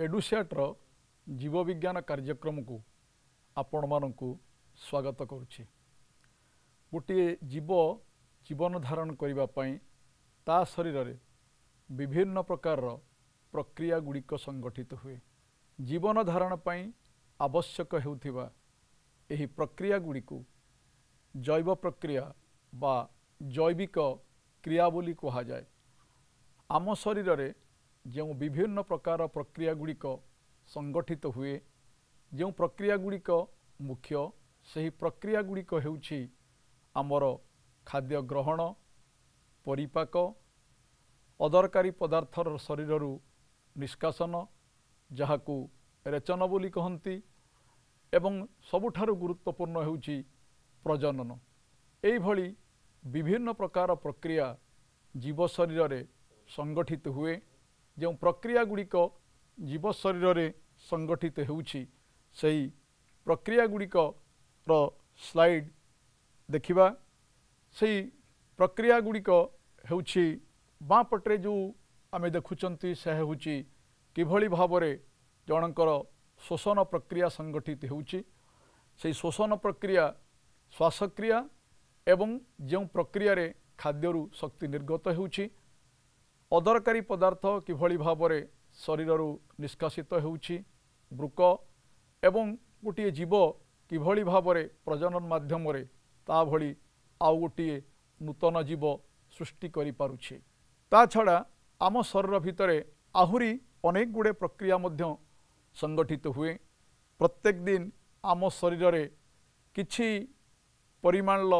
ଏଡୁସିଆଟ୍ର ଜୀବବିଜ୍ଞାନ କାର୍ଯ୍ୟକ୍ରମକୁ ଆପଣମାନଙ୍କୁ ସ୍ୱାଗତ କରୁଛି ଗୋଟିଏ ଜୀବ ଜୀବନ ଧାରଣ କରିବା ପାଇଁ ତା ଶରୀରରେ ବିଭିନ୍ନ ପ୍ରକାରର ପ୍ରକ୍ରିୟା ଗୁଡ଼ିକ ସଂଗଠିତ ହୁଏ ଜୀବନ ଧାରଣ ପାଇଁ ଆବଶ୍ୟକ ହେଉଥିବା ଏହି ପ୍ରକ୍ରିୟା ଗୁଡ଼ିକୁ ଜୈବ ପ୍ରକ୍ରିୟା ବା ଜୈବିକ କ୍ରିୟା ବୋଲି କୁହାଯାଏ ଆମ ଶରୀରରେ ଯେଉଁ ବିଭିନ୍ନ ପ୍ରକାର ପ୍ରକ୍ରିୟା ଗୁଡ଼ିକ ସଂଗଠିତ ହୁଏ ଯେଉଁ ପ୍ରକ୍ରିୟା ଗୁଡ଼ିକ ମୁଖ୍ୟ ସେହି ପ୍ରକ୍ରିୟା ଗୁଡ଼ିକ ହେଉଛି ଆମର ଖାଦ୍ୟ ଗ୍ରହଣ ପରିପାକ ଅଦରକାରୀ ପଦାର୍ଥର ଶରୀରରୁ ନିଷ୍କାସନ ଯାହାକୁ ରେଚନ ବୋଲି କହନ୍ତି ଏବଂ ସବୁଠାରୁ ଗୁରୁତ୍ୱପୂର୍ଣ୍ଣ ହେଉଛି ପ୍ରଜନନ ଏହିଭଳି ବିଭିନ୍ନ ପ୍ରକାର ପ୍ରକ୍ରିୟା ଜୀବ ଶରୀରରେ ସଂଗଠିତ ହୁଏ ଯେଉଁ ପ୍ରକ୍ରିୟା ଗୁଡ଼ିକ ଜୀବ ଶରୀରରେ ସଂଗଠିତ ହେଉଛି ସେହି ପ୍ରକ୍ରିୟା ଗୁଡ଼ିକର ସ୍ଲାଇଡ଼ ଦେଖିବା ସେହି ପ୍ରକ୍ରିୟା ଗୁଡ଼ିକ ହେଉଛି ବାଁ ପଟରେ ଯେଉଁ ଆମେ ଦେଖୁଛନ୍ତି ସେ ହେଉଛି କିଭଳି ଭାବରେ ଜଣଙ୍କର ଶୋଷଣ ପ୍ରକ୍ରିୟା ସଂଗଠିତ ହେଉଛି ସେହି ଶୋଷଣ ପ୍ରକ୍ରିୟା ଶ୍ୱାସକ୍ରିୟା ଏବଂ ଯେଉଁ ପ୍ରକ୍ରିୟାରେ ଖାଦ୍ୟରୁ ଶକ୍ତି ନିର୍ଗତ ହେଉଛି ଅଦରକାରୀ ପଦାର୍ଥ କିଭଳି ଭାବରେ ଶରୀରରୁ ନିଷ୍କାସିତ ହେଉଛି ବୃକ ଏବଂ ଗୋଟିଏ ଜୀବ କିଭଳି ଭାବରେ ପ୍ରଜନନ ମାଧ୍ୟମରେ ତା ଭଳି ଆଉ ଗୋଟିଏ ନୂତନ ଜୀବ ସୃଷ୍ଟି କରିପାରୁଛି ତା ଛଡ଼ା ଆମ ଶରୀର ଭିତରେ ଆହୁରି ଅନେକ ଗୁଡ଼ିଏ ପ୍ରକ୍ରିୟା ମଧ୍ୟ ସଂଗଠିତ ହୁଏ ପ୍ରତ୍ୟେକ ଦିନ ଆମ ଶରୀରରେ କିଛି ପରିମାଣର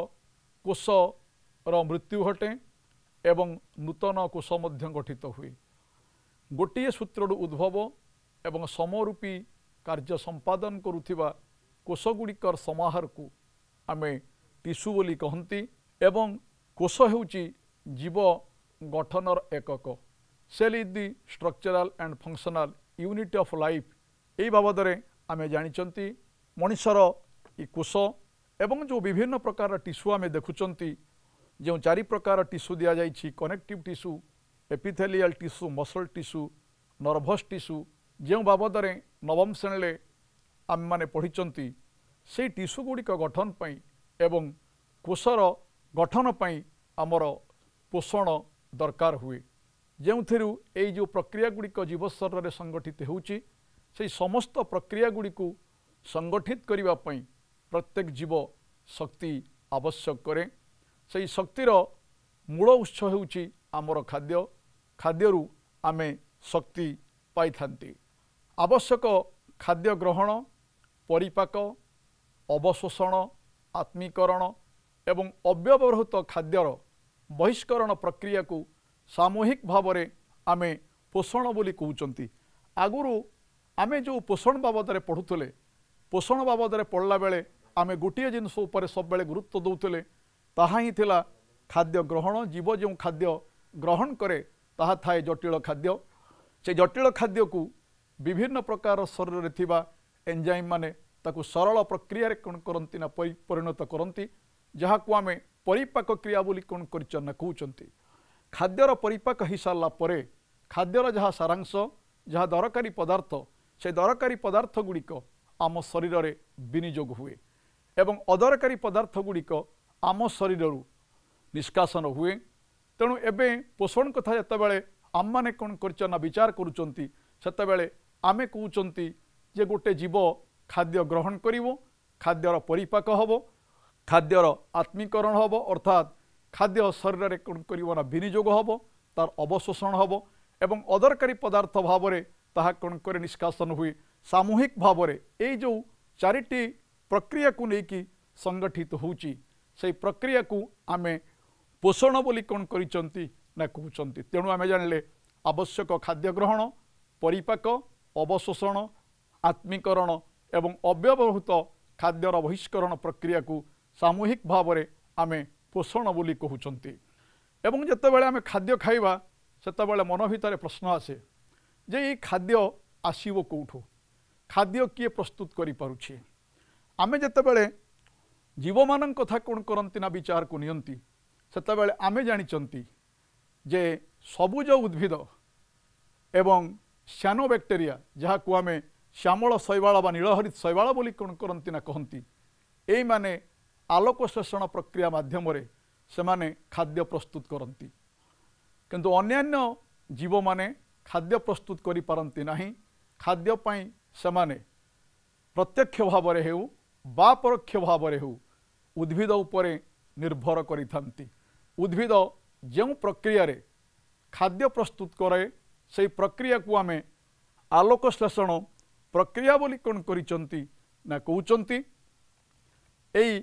କୋଷର ମୃତ୍ୟୁ ଘଟେ ଏବଂ ନୂତନ କୋଷ ମଧ୍ୟ ଗଠିତ ହୁଏ ଗୋଟିଏ ସୂତ୍ରରୁ ଉଦ୍ଭବ ଏବଂ ସମରୂପୀ କାର୍ଯ୍ୟ ସମ୍ପାଦନ କରୁଥିବା କୋଷଗୁଡ଼ିକର ସମାହାରକୁ ଆମେ ଟିସୁ ବୋଲି କହନ୍ତି ଏବଂ କୋଷ ହେଉଛି ଜୀବ ଗଠନର ଏକକ cell is the structural and functional unit of life ଏହି ବାବଦରେ ଆମେ ଜାଣିଛନ୍ତି ମଣିଷର ଏ କୋଷ ଏବଂ ଯେଉଁ ବିଭିନ୍ନ ପ୍ରକାର ଟିସୁ ଆମେ ଦେଖୁଛନ୍ତି जो चारि प्रकार टीस्यू दि जाएगी connective tissue epithelial tissue muscle tissue nervous tissue जो बाबद नवम श्रेणी आम मैंने पढ़ी से टीस्यू गुड़िक गठन एवं कोषर गठन आमर पोषण दरकार हुए जो थी जो प्रक्रिया गुड़िक जीवस्तर से संगठित हो समस्त प्रक्रिया गुड़ को संगठित करने प्रत्येक जीव शक्ति आवश्यक कैं ସେହି ଶକ୍ତିର ମୂଳ ଉତ୍ସ ହେଉଛି ଆମର ଖାଦ୍ୟ ଖାଦ୍ୟରୁ ଆମେ ଶକ୍ତି ପାଇଥାନ୍ତି ଆବଶ୍ୟକ ଖାଦ୍ୟ ଗ୍ରହଣ ପରିପାକ ଅବଶୋଷଣ ଆତ୍ମିକରଣ ଏବଂ ଅବ୍ୟବହୃତ ଖାଦ୍ୟର ବହିଷ୍କରଣ ପ୍ରକ୍ରିୟାକୁ ସାମୂହିକ ଭାବରେ ଆମେ ପୋଷଣ ବୋଲି କହୁଛନ୍ତି ଆଗରୁ ଆମେ ଯେଉଁ ପୋଷଣ ବାବଦରେ ପଢ଼ୁଥିଲେ ପୋଷଣ ବାବଦରେ ପଢ଼ିଲା ବେଳେ ଆମେ ଗୋଟିଏ ଜିନିଷ ଉପରେ ସବୁବେଳେ ଗୁରୁତ୍ୱ ଦେଉଥିଲେ ତାହା ହିଁ ଥିଲା ଖାଦ୍ୟ ଗ୍ରହଣ ଜୀବ ଯେଉଁ ଖାଦ୍ୟ ଗ୍ରହଣ କରେ ତାହା ଥାଏ ଜଟିଳ ଖାଦ୍ୟ ସେ ଜଟିଳ ଖାଦ୍ୟକୁ ବିଭିନ୍ନ ପ୍ରକାର ଶରୀରରେ ଥିବା ଏଞ୍ଜାଇମ୍ମାନେ ତାକୁ ସରଳ ପ୍ରକ୍ରିୟାରେ କ'ଣ କରନ୍ତି ନା ପରିଣତ କରନ୍ତି ଯାହାକୁ ଆମେ ପରିପାକ କ୍ରିୟା ବୋଲି କ'ଣ କରିଛ ନା କହୁଛନ୍ତି ଖାଦ୍ୟର ପରିପାକ ହୋଇସାରିଲା ପରେ ଖାଦ୍ୟର ଯାହା ସାରାଂଶ ଯାହା ଦରକାରୀ ପଦାର୍ଥ ସେ ଦରକାରୀ ପଦାର୍ଥଗୁଡ଼ିକ ଆମ ଶରୀରରେ ବିନିଯୋଗ ହୁଏ ଏବଂ ଅଦରକାରୀ ପଦାର୍ଥଗୁଡ଼ିକ ଆମ ଶରୀରରୁ ନିଷ୍କାସନ ହୁଏ ତେଣୁ ଏବେ ପୋଷଣ କଥା ଯେତେବେଳେ ଆମମାନେ କ'ଣ କରିଛ ନା ବିଚାର କରୁଛନ୍ତି ସେତେବେଳେ ଆମେ କହୁଛନ୍ତି ଯେ ଗୋଟେ ଜୀବ ଖାଦ୍ୟ ଗ୍ରହଣ କରିବ ଖାଦ୍ୟର ପରିପାକ ହେବ ଖାଦ୍ୟର ଆତ୍ମୀକରଣ ହେବ ଅର୍ଥାତ୍ ଖାଦ୍ୟ ଶରୀରରେ କ'ଣ କରିବ ନା ବିନିଯୋଗ ହେବ ତା'ର ଅବଶୋଷଣ ହେବ ଏବଂ ଅଦରକାରୀ ପଦାର୍ଥ ଭାବରେ ତାହା କ'ଣ କରେ ନିଷ୍କାସନ ହୁଏ ସାମୂହିକ ଭାବରେ ଏଇ ଯେଉଁ ଚାରିଟି ପ୍ରକ୍ରିୟାକୁ ନେଇକି ସଂଗଠିତ ହେଉଛି ସେଇ ପ୍ରକ୍ରିୟାକୁ ଆମେ ପୋଷଣ ବୋଲି କ'ଣ କରିଛନ୍ତି ନା କହୁଛନ୍ତି ତେଣୁ ଆମେ ଜାଣିଲେ ଆବଶ୍ୟକ ଖାଦ୍ୟ ଗ୍ରହଣ ପରିପାକ ଅବଶୋଷଣ ଆତ୍ମିକରଣ ଏବଂ ଅବ୍ୟବହୃତ ଖାଦ୍ୟର ବହିଷ୍କରଣ ପ୍ରକ୍ରିୟାକୁ ସାମୂହିକ ଭାବରେ ଆମେ ପୋଷଣ ବୋଲି କହୁଛନ୍ତି ଏବଂ ଯେତେବେଳେ ଆମେ ଖାଦ୍ୟ ଖାଇବା ସେତେବେଳେ ମନ ଭିତରେ ପ୍ରଶ୍ନ ଆସେ ଯେ ଏଇ ଖାଦ୍ୟ ଆସିବ କେଉଁଠୁ ଖାଦ୍ୟ କିଏ ପ୍ରସ୍ତୁତ କରିପାରୁଛି ଆମେ ଯେତେବେଳେ ଜୀବମାନଙ୍କ କଥା କ'ଣ କରନ୍ତି ନା ବିଚାରକୁ ନିଅନ୍ତି ସେତେବେଳେ ଆମେ ଜାଣିଛନ୍ତି ଯେ ସବୁଜ ଉଦ୍ଭିଦ ଏବଂ ଶ୍ୟାନୋ ବ୍ୟାକ୍ଟେରିଆ ଯାହାକୁ ଆମେ ଶ୍ୟାମଳ ଶୈବାଳ ବା ନୀଳହରିତ ଶୈବାଳ ବୋଲି କ'ଣ କରନ୍ତି ନା କହନ୍ତି ଏଇମାନେ ଆଲୋକ ଶୋଷଣ ପ୍ରକ୍ରିୟା ମାଧ୍ୟମରେ ସେମାନେ ଖାଦ୍ୟ ପ୍ରସ୍ତୁତ କରନ୍ତି କିନ୍ତୁ ଅନ୍ୟାନ୍ୟ ଜୀବମାନେ ଖାଦ୍ୟ ପ୍ରସ୍ତୁତ କରିପାରନ୍ତି ନାହିଁ ଖାଦ୍ୟ ପାଇଁ ସେମାନେ ପ୍ରତ୍ୟକ୍ଷ ଭାବରେ ହେଉ ବା ପରୋକ୍ଷ ଭାବରେ ହେଉ ଉଦ୍ଭିଦ ଉପରେ ନିର୍ଭର କରିଥାନ୍ତି ଉଦ୍ଭିଦ ଯେଉଁ ପ୍ରକ୍ରିୟାରେ ଖାଦ୍ୟ ପ୍ରସ୍ତୁତ କରେ ସେହି ପ୍ରକ୍ରିୟାକୁ ଆମେ ଆଲୋକଶ୍ଳେଷଣ ପ୍ରକ୍ରିୟା ବୋଲି କ'ଣ କରିଛନ୍ତି ନା କହୁଛନ୍ତି ଏଇ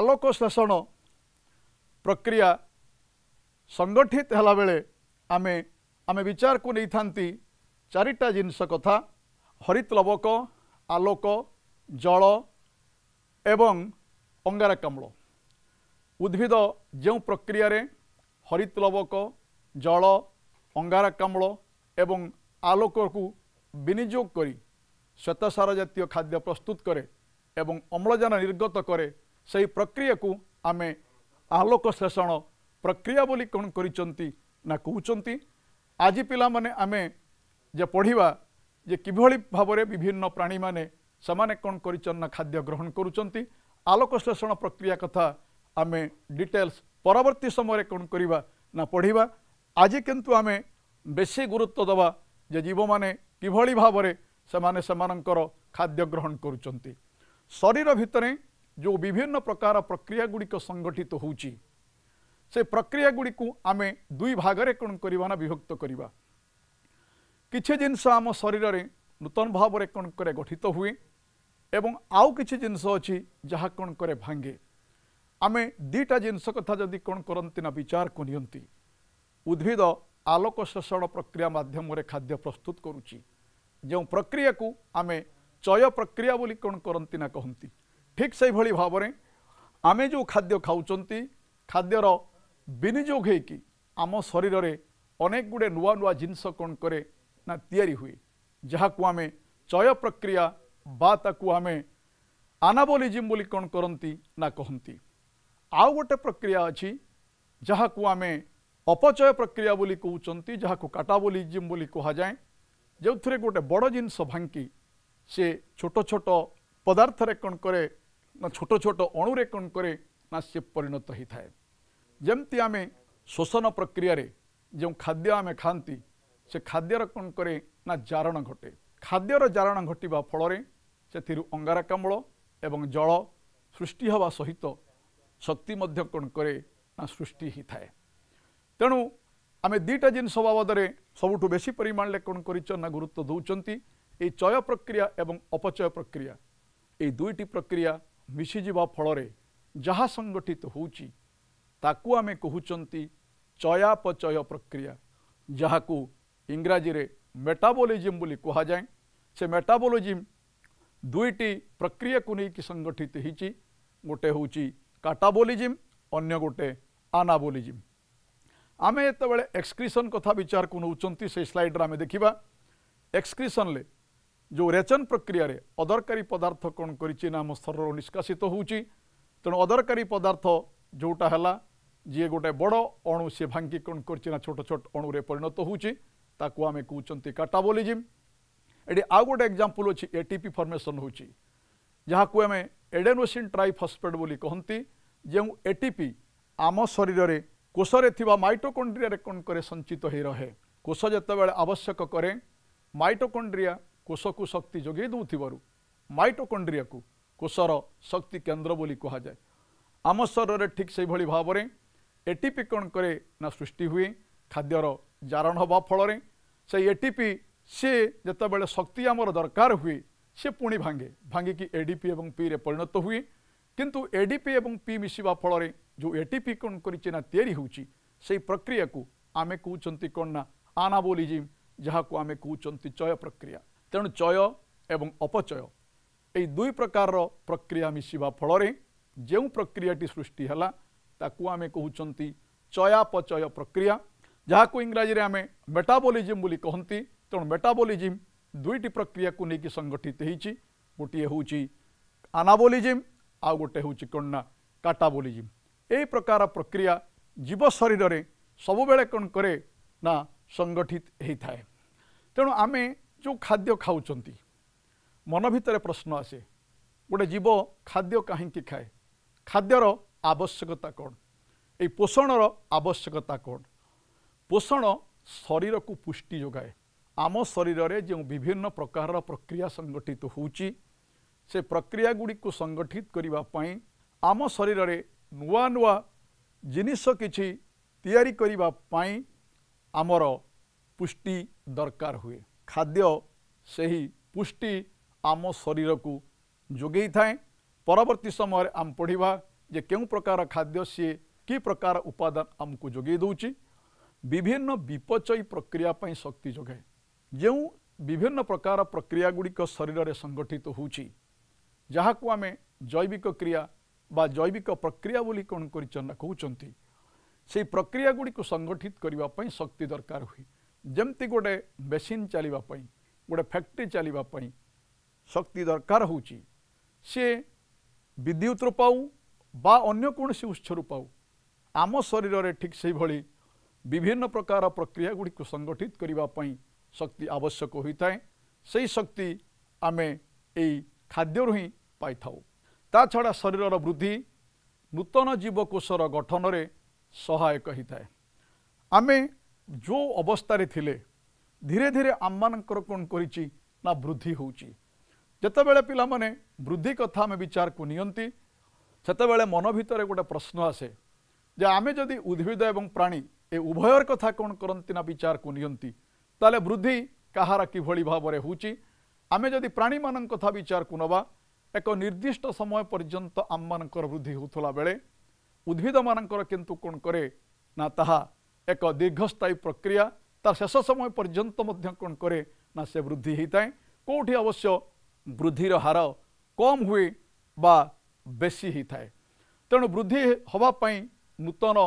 ଆଲୋକଶ୍ଳେଷଣ ପ୍ରକ୍ରିୟା ସଂଗଠିତ ହେଲାବେଳେ ଆମେ ଆମେ ବିଚାରକୁ ନେଇଥାନ୍ତି ଚାରିଟା ଜିନିଷ କଥା ହରିତ୍ଲବକ ଆଲୋକ ଜଳ ଏବଂ ଅଙ୍ଗାରକାମ୍ଳ ଉଦ୍ଭିଦ ଯେଉଁ ପ୍ରକ୍ରିୟାରେ ହରିତ୍ଲବକ ଜଳ ଅଙ୍ଗାରକାମ୍ଳ ଏବଂ ଆଲୋକକୁ ବିନିଯୋଗ କରି ଶ୍ୱେତସାର ଜାତୀୟ ଖାଦ୍ୟ ପ୍ରସ୍ତୁତ କରେ ଏବଂ ଅମ୍ଳଜାନ ନିର୍ଗତ କରେ ସେହି ପ୍ରକ୍ରିୟାକୁ ଆମେ ଆଲୋକ ଶେଷଣ ପ୍ରକ୍ରିୟା ବୋଲି କ'ଣ କରିଛନ୍ତି ନା କହୁଛନ୍ତି ଆଜି ପିଲାମାନେ ଆମେ ଯେ ପଢ଼ିବା ଯେ କିଭଳି ଭାବରେ ବିଭିନ୍ନ ପ୍ରାଣୀମାନେ ସେମାନେ କ'ଣ କରିଛନ୍ତି ନା ଖାଦ୍ୟ ଗ୍ରହଣ କରୁଛନ୍ତି ଆଲୋକ ଶ୍ଳେଷଣ ପ୍ରକ୍ରିୟା କଥା ଆମେ ଡିଟେଲ୍ସ ପରବର୍ତ୍ତୀ ସମୟରେ କ'ଣ କରିବା ନା ପଢ଼ିବା ଆଜି କିନ୍ତୁ ଆମେ ବେଶୀ ଗୁରୁତ୍ୱ ଦେବା ଯେ ଜୀବମାନେ କିଭଳି ଭାବରେ ସେମାନେ ସେମାନଙ୍କର ଖାଦ୍ୟ ଗ୍ରହଣ କରୁଛନ୍ତି ଶରୀର ଭିତରେ ଯେଉଁ ବିଭିନ୍ନ ପ୍ରକାର ପ୍ରକ୍ରିୟା ଗୁଡ଼ିକ ସଂଗଠିତ ହେଉଛି ସେ ପ୍ରକ୍ରିୟା ଗୁଡ଼ିକୁ ଆମେ ଦୁଇ ଭାଗରେ କ'ଣ କରିବା ନା ବିଭକ୍ତ କରିବା କିଛି ଜିନିଷ ଆମ ଶରୀରରେ নূতন ভাবে কণ করে গঠিত হুয়ে এবং আউ কিছু জিনিস অছি যা কণ করে ভাঙ্গে আমি দুইটা জিনিস কথা যদি কোণ করতে না বিচারকু নিয়ন্তি উদ্ভিদ আলোক শোষণ প্রক্রিয়া মাধ্যমে খাদ্য প্রস্তুত করুচি যে প্রক্রিয়া কু আমি চয় প্রক্রিয়া বলে কোণ করতে না কহতি ঠিক সেইভাবে ভাবে আমি যে খাদ্য খাওছেন খাদ্যর বিনিযোগ হয়েকি আম শরীরের অনেকগুড়ে গুড়ে নূয়া জিনিস কণ করে না তিয়ারি হুয়ে जहाँ आम चय प्रक्रिया आम आनाबोलीजिम बोली कौन करती ना कहती आउ गोटे प्रक्रिया अच्छी जहाँ आम अपचय प्रक्रिया बोली कहते जहाँ को काटाबोलीजिम बोली कह जाए जो थे गोटे बड़ जिनस भांगी से छोट छोट पदार्थ कौन कै ना छोट छोट अणु कौन कै ना से परिणत होता है जमती आम शोषण प्रक्रिय जो खाद्य आम खाती से खाद्यर कौन कै ନା ଜାରଣ ଘଟେ ଖାଦ୍ୟର ଜାରଣ ଘଟିବା ଫଳରେ ସେଥିରୁ ଅଙ୍ଗାରକାମ୍ଳ ଏବଂ ଜଳ ସୃଷ୍ଟି ହେବା ସହିତ ଶକ୍ତି ମଧ୍ୟ କ'ଣ କରେ ନା ସୃଷ୍ଟି ହୋଇଥାଏ ତେଣୁ ଆମେ ଦୁଇଟା ଜିନିଷ ବାବଦରେ ସବୁଠୁ ବେଶୀ ପରିମାଣରେ କ'ଣ କରିଛ ନା ଗୁରୁତ୍ୱ ଦେଉଛନ୍ତି ଏହି ଚୟ ପ୍ରକ୍ରିୟା ଏବଂ ଅପଚୟ ପ୍ରକ୍ରିୟା ଏହି ଦୁଇଟି ପ୍ରକ୍ରିୟା ମିଶିଯିବା ଫଳରେ ଯାହା ସଂଗଠିତ ହେଉଛି ତାକୁ ଆମେ କହୁଛନ୍ତି ଚୟାପଚୟ ପ୍ରକ୍ରିୟା ଯାହାକୁ ଇଂରାଜୀରେ ମେଟାବୋଲିଜିମ୍ ବୋଲି କୁହାଯାଏ ସେ ମେଟାବୋଲିଜିମ୍ ଦୁଇଟି ପ୍ରକ୍ରିୟାକୁ ନେଇକି ସଂଗଠିତ ହୋଇଛି ଗୋଟେ ହେଉଛି କାଟାବୋଲିଜିମ୍ ଅନ୍ୟ ଗୋଟେ ଆନାବୋଲିଜିମ୍ ଆମେ ଯେତେବେଳେ ଏକ୍ସକ୍ରିସନ୍ କଥା ବିଚାରକୁ ନେଉଛନ୍ତି ସେଇ ସ୍ଲାଇଡ଼୍ରେ ଆମେ ଦେଖିବା ଏକ୍ସକ୍ରିସନ୍ରେ ଯେଉଁ ରେଚନ ପ୍ରକ୍ରିୟାରେ ଅଦରକାରୀ ପଦାର୍ଥ କ'ଣ କରିଛି ନା ଆମ ସ୍ତରରୁ ନିଷ୍କାସିତ ହେଉଛି ତେଣୁ ଅଦରକାରୀ ପଦାର୍ଥ ଯେଉଁଟା ହେଲା ଯିଏ ଗୋଟେ ବଡ଼ ଅଣୁ ସିଏ ଭାଙ୍ଗି କ'ଣ କରିଛି ନା ଛୋଟ ଛୋଟ ଅଣୁରେ ପରିଣତ ହେଉଛି ତାକୁ ଆମେ କହୁଛନ୍ତି କାଟାବୋଲିଜିମ୍ ଏଠି ଆଉ ଗୋଟେ ଏକ୍ଜାମ୍ପଲ୍ ଅଛି ଏ ଟି ପି ଫର୍ମେସନ୍ ହେଉଛି ଯାହାକୁ ଆମେ ଏଡେନୋସିନ୍ ଟ୍ରାଇଫସ୍ଫେଟ୍ ବୋଲି କହନ୍ତି ଯେଉଁ ଏ ଟି ପି ଆମ ଶରୀରରେ କୋଷରେ ଥିବା ମାଇଟୋକଣ୍ଡ୍ରିଆରେ କ'ଣ କରେ ସଞ୍ଚିତ ହୋଇ ରହେ କୋଷ ଯେତେବେଳେ ଆବଶ୍ୟକ କରେ ମାଇଟୋକଣ୍ଡ୍ରିଆ କୋଷକୁ ଶକ୍ତି ଯୋଗାଇ ଦେଉଥିବାରୁ ମାଇଟୋକଣ୍ଡ୍ରିଆକୁ କୋଷର ଶକ୍ତି କେନ୍ଦ୍ର ବୋଲି କୁହାଯାଏ ଆମ ଶରୀରରେ ଠିକ୍ ସେହିଭଳି ଭାବରେ ଏଟିପି କ'ଣ କରେ ନା ସୃଷ୍ଟି ହୁଏ ଖାଦ୍ୟର जारण हवा फल से एटीपी सी जोबले शक्ति आम दरकार हुए सी पुणी भांगे भांगिकी एडीपी एवं पी रे परिणत तो हुए किंतु एडीपी एवं पी मिशा फल जो एटीपी कौन कर चेना या प्रक्रिया को आम कौन कौन ना आनाबोलीजिम जहाँ को आम कौन चय प्रक्रिया तेणु चय एवं अपचय दुई प्रकार प्रक्रिया मिशा फल जो प्रक्रिया सृष्टि आम कहते चयापचय प्रक्रिया ଯାହାକୁ ଇଂରାଜୀରେ ଆମେ ମେଟାବୋଲିଜିମ୍ ବୋଲି କହନ୍ତି ତେଣୁ ମେଟାବୋଲିଜିମ୍ ଦୁଇଟି ପ୍ରକ୍ରିୟାକୁ ନେଇକି ସଂଗଠିତ ହେଇଛି ଗୋଟିଏ ହେଉଛି ଆନାବୋଲିଜିମ୍ ଆଉ ଗୋଟେ ହେଉଛି କ'ଣ ନା କାଟାବୋଲିଜିମ୍ ଏହି ପ୍ରକାର ପ୍ରକ୍ରିୟା ଜୀବ ଶରୀରରେ ସବୁବେଳେ କ'ଣ କରେ ନା ସଂଗଠିତ ହେଇଥାଏ ତେଣୁ ଆମେ ଯେଉଁ ଖାଦ୍ୟ ଖାଉଛନ୍ତି ମନ ଭିତରେ ପ୍ରଶ୍ନ ଆସେ ଗୋଟେ ଜୀବ ଖାଦ୍ୟ କାହିଁକି ଖାଏ ଖାଦ୍ୟର ଆବଶ୍ୟକତା କ'ଣ ଏଇ ପୋଷଣର ଆବଶ୍ୟକତା କ'ଣ ପୋଷଣ ଶରୀରକୁ ପୁଷ୍ଟି ଯୋଗାଏ ଆମ ଶରୀରରେ ଯେଉଁ ବିଭିନ୍ନ ପ୍ରକାରର ପ୍ରକ୍ରିୟା ସଂଗଠିତ ହେଉଛି ସେ ପ୍ରକ୍ରିୟାଗୁଡ଼ିକୁ ସଂଗଠିତ କରିବା ପାଇଁ ଆମ ଶରୀରରେ ନୂଆ ନୂଆ ଜିନିଷ କିଛି ତିଆରି କରିବା ପାଇଁ ଆମର ପୁଷ୍ଟି ଦରକାର ହୁଏ ଖାଦ୍ୟ ସେହି ପୁଷ୍ଟି ଆମ ଶରୀରକୁ ଯୋଗେଇଥାଏ ପରବର୍ତ୍ତୀ ସମୟରେ ଆମେ ପଢ଼ିବା ଯେ କେଉଁ ପ୍ରକାର ଖାଦ୍ୟ ସିଏ କି ପ୍ରକାର ଉପାଦାନ ଆମକୁ ଯୋଗେଇ ଦେଉଛି বিভিন্ন বিপচয়ী প্রক্রিয়া পাই শক্তি যোগায় যে বিভিন্ন প্রকার প্রক্রিয়া গুড়িক শরীরের সংগঠিত হচ্ছে যাহাকু আমি জৈবিক ক্রিয়া বা জৈবিক প্রক্রিয়া বলে কোণ করছেন কৌঁচি সেই প্রক্রিয়া গুড়ি সংগঠিত করা শক্তি দরকার হুয়ে যেমতি গোটে মেসিন চালা গোটে ফ্যাক্টরি চালা শক্তি দরকার হচ্ছে সি বিদ্যুৎর পাও বা অন্য কোণী উৎসর পাও আম শরীরের ঠিক সেইভাবে বিভিন্ন প্রকার প্রক্রিয়া গুড়ি সংগঠিত করা শক্তি আবশ্যক হয়ে থাকে সেই শক্তি আমি এই খাদ্যর হি পাই তাছাড়া শরীরর বৃদ্ধি নূতন জীবকোষর গঠনরে সহায়ক হয়ে থাকে আমি যে অবস্থায় লে ধীরে ধীরে আমার কোণ করেছি না বৃদ্ধি হচ্ছে যেতবে পিলা মানে বৃদ্ধি কথা আমি বিচারকু নিয়ন্তি সেতবে মন ভিতরে গোটে প্রশ্ন আসে যে আমি যদি উদ্ভিদ এবং প্রাণী ଏ ଉଭୟର କଥା କ'ଣ କରନ୍ତି ନା ବିଚାରକୁ ନିଅନ୍ତି ତାହେଲେ ବୃଦ୍ଧି କାହାର କିଭଳି ଭାବରେ ହେଉଛି ଆମେ ଯଦି ପ୍ରାଣୀମାନଙ୍କ କଥା ବିଚାରକୁ ନେବା ଏକ ନିର୍ଦ୍ଦିଷ୍ଟ ସମୟ ପର୍ଯ୍ୟନ୍ତ ଆମମାନଙ୍କର ବୃଦ୍ଧି ହେଉଥିଲା ବେଳେ ଉଦ୍ଭିଦମାନଙ୍କର କିନ୍ତୁ କ'ଣ କରେ ନା ତାହା ଏକ ଦୀର୍ଘସ୍ଥାୟୀ ପ୍ରକ୍ରିୟା ତାର ଶେଷ ସମୟ ପର୍ଯ୍ୟନ୍ତ ମଧ୍ୟ କ'ଣ କରେ ନା ସେ ବୃଦ୍ଧି ହୋଇଥାଏ କେଉଁଠି ଅବଶ୍ୟ ବୃଦ୍ଧିର ହାର କମ୍ ହୁଏ ବା ବେଶୀ ହୋଇଥାଏ ତେଣୁ ବୃଦ୍ଧି ହେବା ପାଇଁ ନୂତନ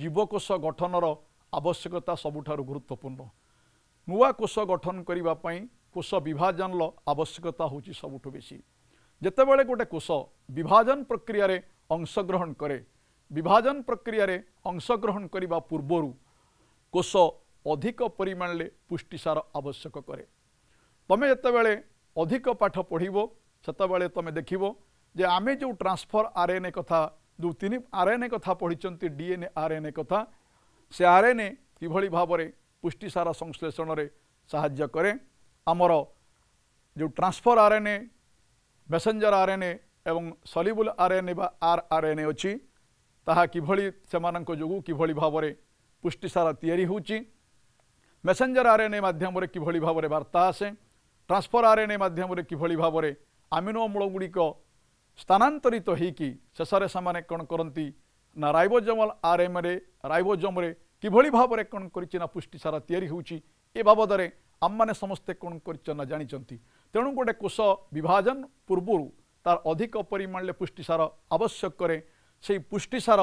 ଜୀବକୋଷ ଗଠନର ଆବଶ୍ୟକତା ସବୁଠାରୁ ଗୁରୁତ୍ୱପୂର୍ଣ୍ଣ ନୂଆ କୋଷ ଗଠନ କରିବା ପାଇଁ କୋଷ ବିଭାଜନର ଆବଶ୍ୟକତା ହେଉଛି ସବୁଠୁ ବେଶୀ ଯେତେବେଳେ ଗୋଟେ କୋଷ ବିଭାଜନ ପ୍ରକ୍ରିୟାରେ ଅଂଶଗ୍ରହଣ କରେ ବିଭାଜନ ପ୍ରକ୍ରିୟାରେ ଅଂଶଗ୍ରହଣ କରିବା ପୂର୍ବରୁ କୋଷ ଅଧିକ ପରିମାଣରେ ପୁଷ୍ଟିସାର ଆବଶ୍ୟକ କରେ ତୁମେ ଯେତେବେଳେ ଅଧିକ ପାଠ ପଢ଼ିବ ସେତେବେଳେ ତୁମେ ଦେଖିବ ଯେ ଆମେ ଯେଉଁ ଟ୍ରାନ୍ସଫର୍ ଆର୍ କଥା ଯେଉଁ ତିନି ଆର୍ ଏନ୍ ଏ କଥା ପଢ଼ିଛନ୍ତି ଡିଏନ୍ଏ ଆର୍ ଏନ୍ ଏ କଥା ସେ ଆର୍ ଏନ୍ ଏ କିଭଳି ଭାବରେ ପୁଷ୍ଟିସାର ସଂଶ୍ଳେଷଣରେ ସାହାଯ୍ୟ କରେ ଆମର ଯେଉଁ transfer R N A messenger R N A ଏବଂ ସଲିବୁଲ ଆର୍ ଏନ୍ ଏ ବା ଆର୍ ଆର୍ ଏନ୍ ଏ ଅଛି ତାହା କିଭଳି ସେମାନଙ୍କ ଯୋଗୁଁ କିଭଳି ଭାବରେ ପୁଷ୍ଟିସାର ତିଆରି ହେଉଛି ମେସେଞ୍ଜର ଆର୍ ଏନ୍ ଏ ମାଧ୍ୟମରେ କିଭଳି ଭାବରେ ବାର୍ତ୍ତା ଆସେ ଟ୍ରାନ୍ସଫର୍ ଆର୍ ଏନ୍ ଏ ମାଧ୍ୟମରେ କିଭଳି ଭାବରେ ଆମିନୋ ଅମ୍ଳଗୁଡ଼ିକ ସ୍ଥାନାନ୍ତରିତ ହୋଇକି ଶେଷରେ ସେମାନେ କ'ଣ କରନ୍ତି ନା ରାଇବୋଜମଲ ଆରଏମ୍ରେ ରାଇବୋଜମ୍ରେ କିଭଳି ଭାବରେ କ'ଣ କରିଛି ନା ପୁଷ୍ଟିସାର ତିଆରି ହେଉଛି ଏ ବାବଦରେ ଆମମାନେ ସମସ୍ତେ କ'ଣ କରିଛ ନା ଜାଣିଛନ୍ତି ତେଣୁ ଗୋଟେ କୋଷ ବିଭାଜନ ପୂର୍ବରୁ ତା'ର ଅଧିକ ପରିମାଣରେ ପୁଷ୍ଟିସାର ଆବଶ୍ୟକ କରେ ସେଇ ପୁଷ୍ଟିସାର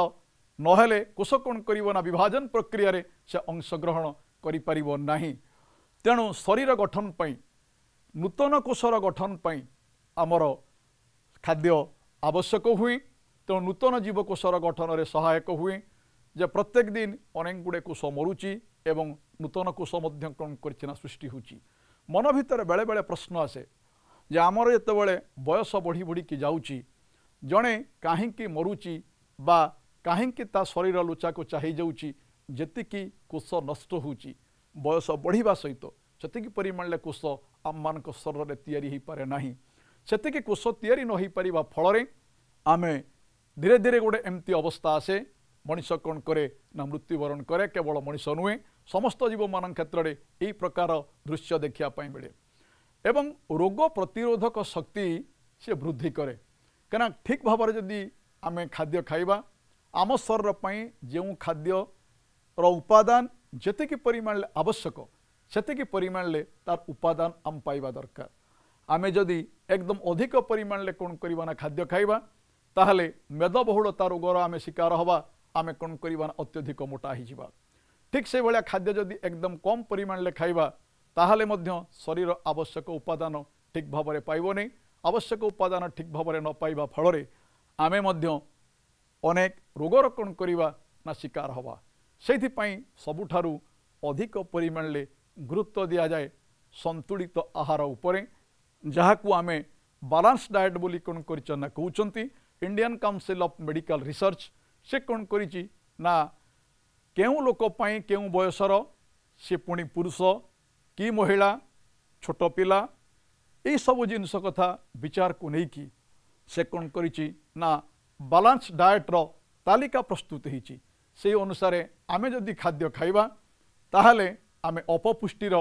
ନହେଲେ କୋଷ କ'ଣ କରିବ ନା ବିଭାଜନ ପ୍ରକ୍ରିୟାରେ ସେ ଅଂଶଗ୍ରହଣ କରିପାରିବ ନାହିଁ ତେଣୁ ଶରୀର ଗଠନ ପାଇଁ ନୂତନ କୋଷର ଗଠନ ପାଇଁ ଆମର ଖାଦ୍ୟ ଆବଶ୍ୟକ ହୁଏ ତେଣୁ ନୂତନ ଜୀବକୋଷର ଗଠନରେ ସହାୟକ ହୁଏ ଯେ ପ୍ରତ୍ୟେକ ଦିନ ଅନେକ ଗୁଡ଼ିଏ କୋଷ ମରୁଛି ଏବଂ ନୂତନ କୋଷ ମଧ୍ୟ କ'ଣ କରିଛି ନା ସୃଷ୍ଟି ହେଉଛି ମନ ଭିତରେ ବେଳେବେଳେ ପ୍ରଶ୍ନ ଆସେ ଯେ ଆମର ଯେତେବେଳେ ବୟସ ବଢ଼ି ବଢ଼ିକି ଯାଉଛି ଜଣେ କାହିଁକି ମରୁଛି ବା କାହିଁକି ତା ଶରୀର ଲୁଚାକୁ ଚାହିଁଯାଉଛି ଯେତିକି କୋଷ ନଷ୍ଟ ହେଉଛି ବୟସ ବଢ଼ିବା ସହିତ ସେତିକି ପରିମାଣରେ କୋଷ ଆମମାନଙ୍କ ଶରୀରରେ ତିଆରି ହୋଇପାରେ ନାହିଁ ସେତିକି କୋଷ ତିଆରି ନ ହୋଇପାରିବା ଫଳରେ ଆମେ ଧୀରେ ଧୀରେ ଗୋଟେ ଏମିତି ଅବସ୍ଥା ଆସେ ମଣିଷ କ'ଣ କରେ ନା ମୃତ୍ୟୁବରଣ କରେ କେବଳ ମଣିଷ ନୁହେଁ ସମସ୍ତ ଜୀବମାନଙ୍କ କ୍ଷେତ୍ରରେ ଏହି ପ୍ରକାର ଦୃଶ୍ୟ ଦେଖିବା ପାଇଁ ମିଳେ ଏବଂ ରୋଗ ପ୍ରତିରୋଧକ ଶକ୍ତି ସେ ବୃଦ୍ଧି କରେ କାରଣ ଠିକ୍ ଭାବରେ ଯଦି ଆମେ ଖାଦ୍ୟ ଖାଇବା ଆମ ଶରୀର ପାଇଁ ଯେଉଁ ଖାଦ୍ୟର ଉପାଦାନ ଯେତିକି ପରିମାଣରେ ଆବଶ୍ୟକ ସେତିକି ପରିମାଣରେ ତାର ଉପାଦାନ ଆମ ପାଇବା ଦରକାର ଆମେ ଯଦି ଏକଦମ ଅଧିକ ପରିମାଣରେ କ'ଣ କରିବା ନା ଖାଦ୍ୟ ଖାଇବା ତାହେଲେ ମେଦବହୁଳତା ରୋଗର ଆମେ ଶିକାର ହେବା ଆମେ କ'ଣ କରିବା ନା ଅତ୍ୟଧିକ ମୋଟା ହେଇଯିବା ଠିକ୍ ସେଭଳିଆ ଖାଦ୍ୟ ଯଦି ଏକଦମ କମ୍ ପରିମାଣରେ ଖାଇବା ତାହେଲେ ମଧ୍ୟ ଶରୀର ଆବଶ୍ୟକ ଉପାଦାନ ଠିକ୍ ଭାବରେ ପାଇବ ନାହିଁ ଆବଶ୍ୟକ ଉପାଦାନ ଠିକ୍ ଭାବରେ ନ ପାଇବା ଫଳରେ ଆମେ ମଧ୍ୟ ଅନେକ ରୋଗର କ'ଣ କରିବା ନା ଶିକାର ହେବା ସେଇଥିପାଇଁ ସବୁଠାରୁ ଅଧିକ ପରିମାଣରେ ଗୁରୁତ୍ୱ ଦିଆଯାଏ ସନ୍ତୁଳିତ ଆହାର ଉପରେ ଯାହାକୁ ଆମେ ବାଲାନ୍ସ ଡାଏଟ୍ ବୋଲି କ'ଣ କରିଛନା କହୁଛନ୍ତି Indian council of medical research ସେ କ'ଣ କରିଛି ନା କେଉଁ ଲୋକ ପାଇଁ କେଉଁ ବୟସର ସେ ପୁଣି ପୁରୁଷ କି ମହିଳା ଛୋଟ ପିଲା ଏଇସବୁ ଜିନିଷ କଥା ବିଚାରକୁ ନେଇକି ସେ କ'ଣ କରିଛି ନା ବାଲାନ୍ସ ଡାଏଟ୍ର ତାଲିକା ପ୍ରସ୍ତୁତ ହେଇଛି ସେହି ଅନୁସାରେ ଆମେ ଯଦି ଖାଦ୍ୟ ଖାଇବା ତାହେଲେ ଆମେ ଅପପୁଷ୍ଟିର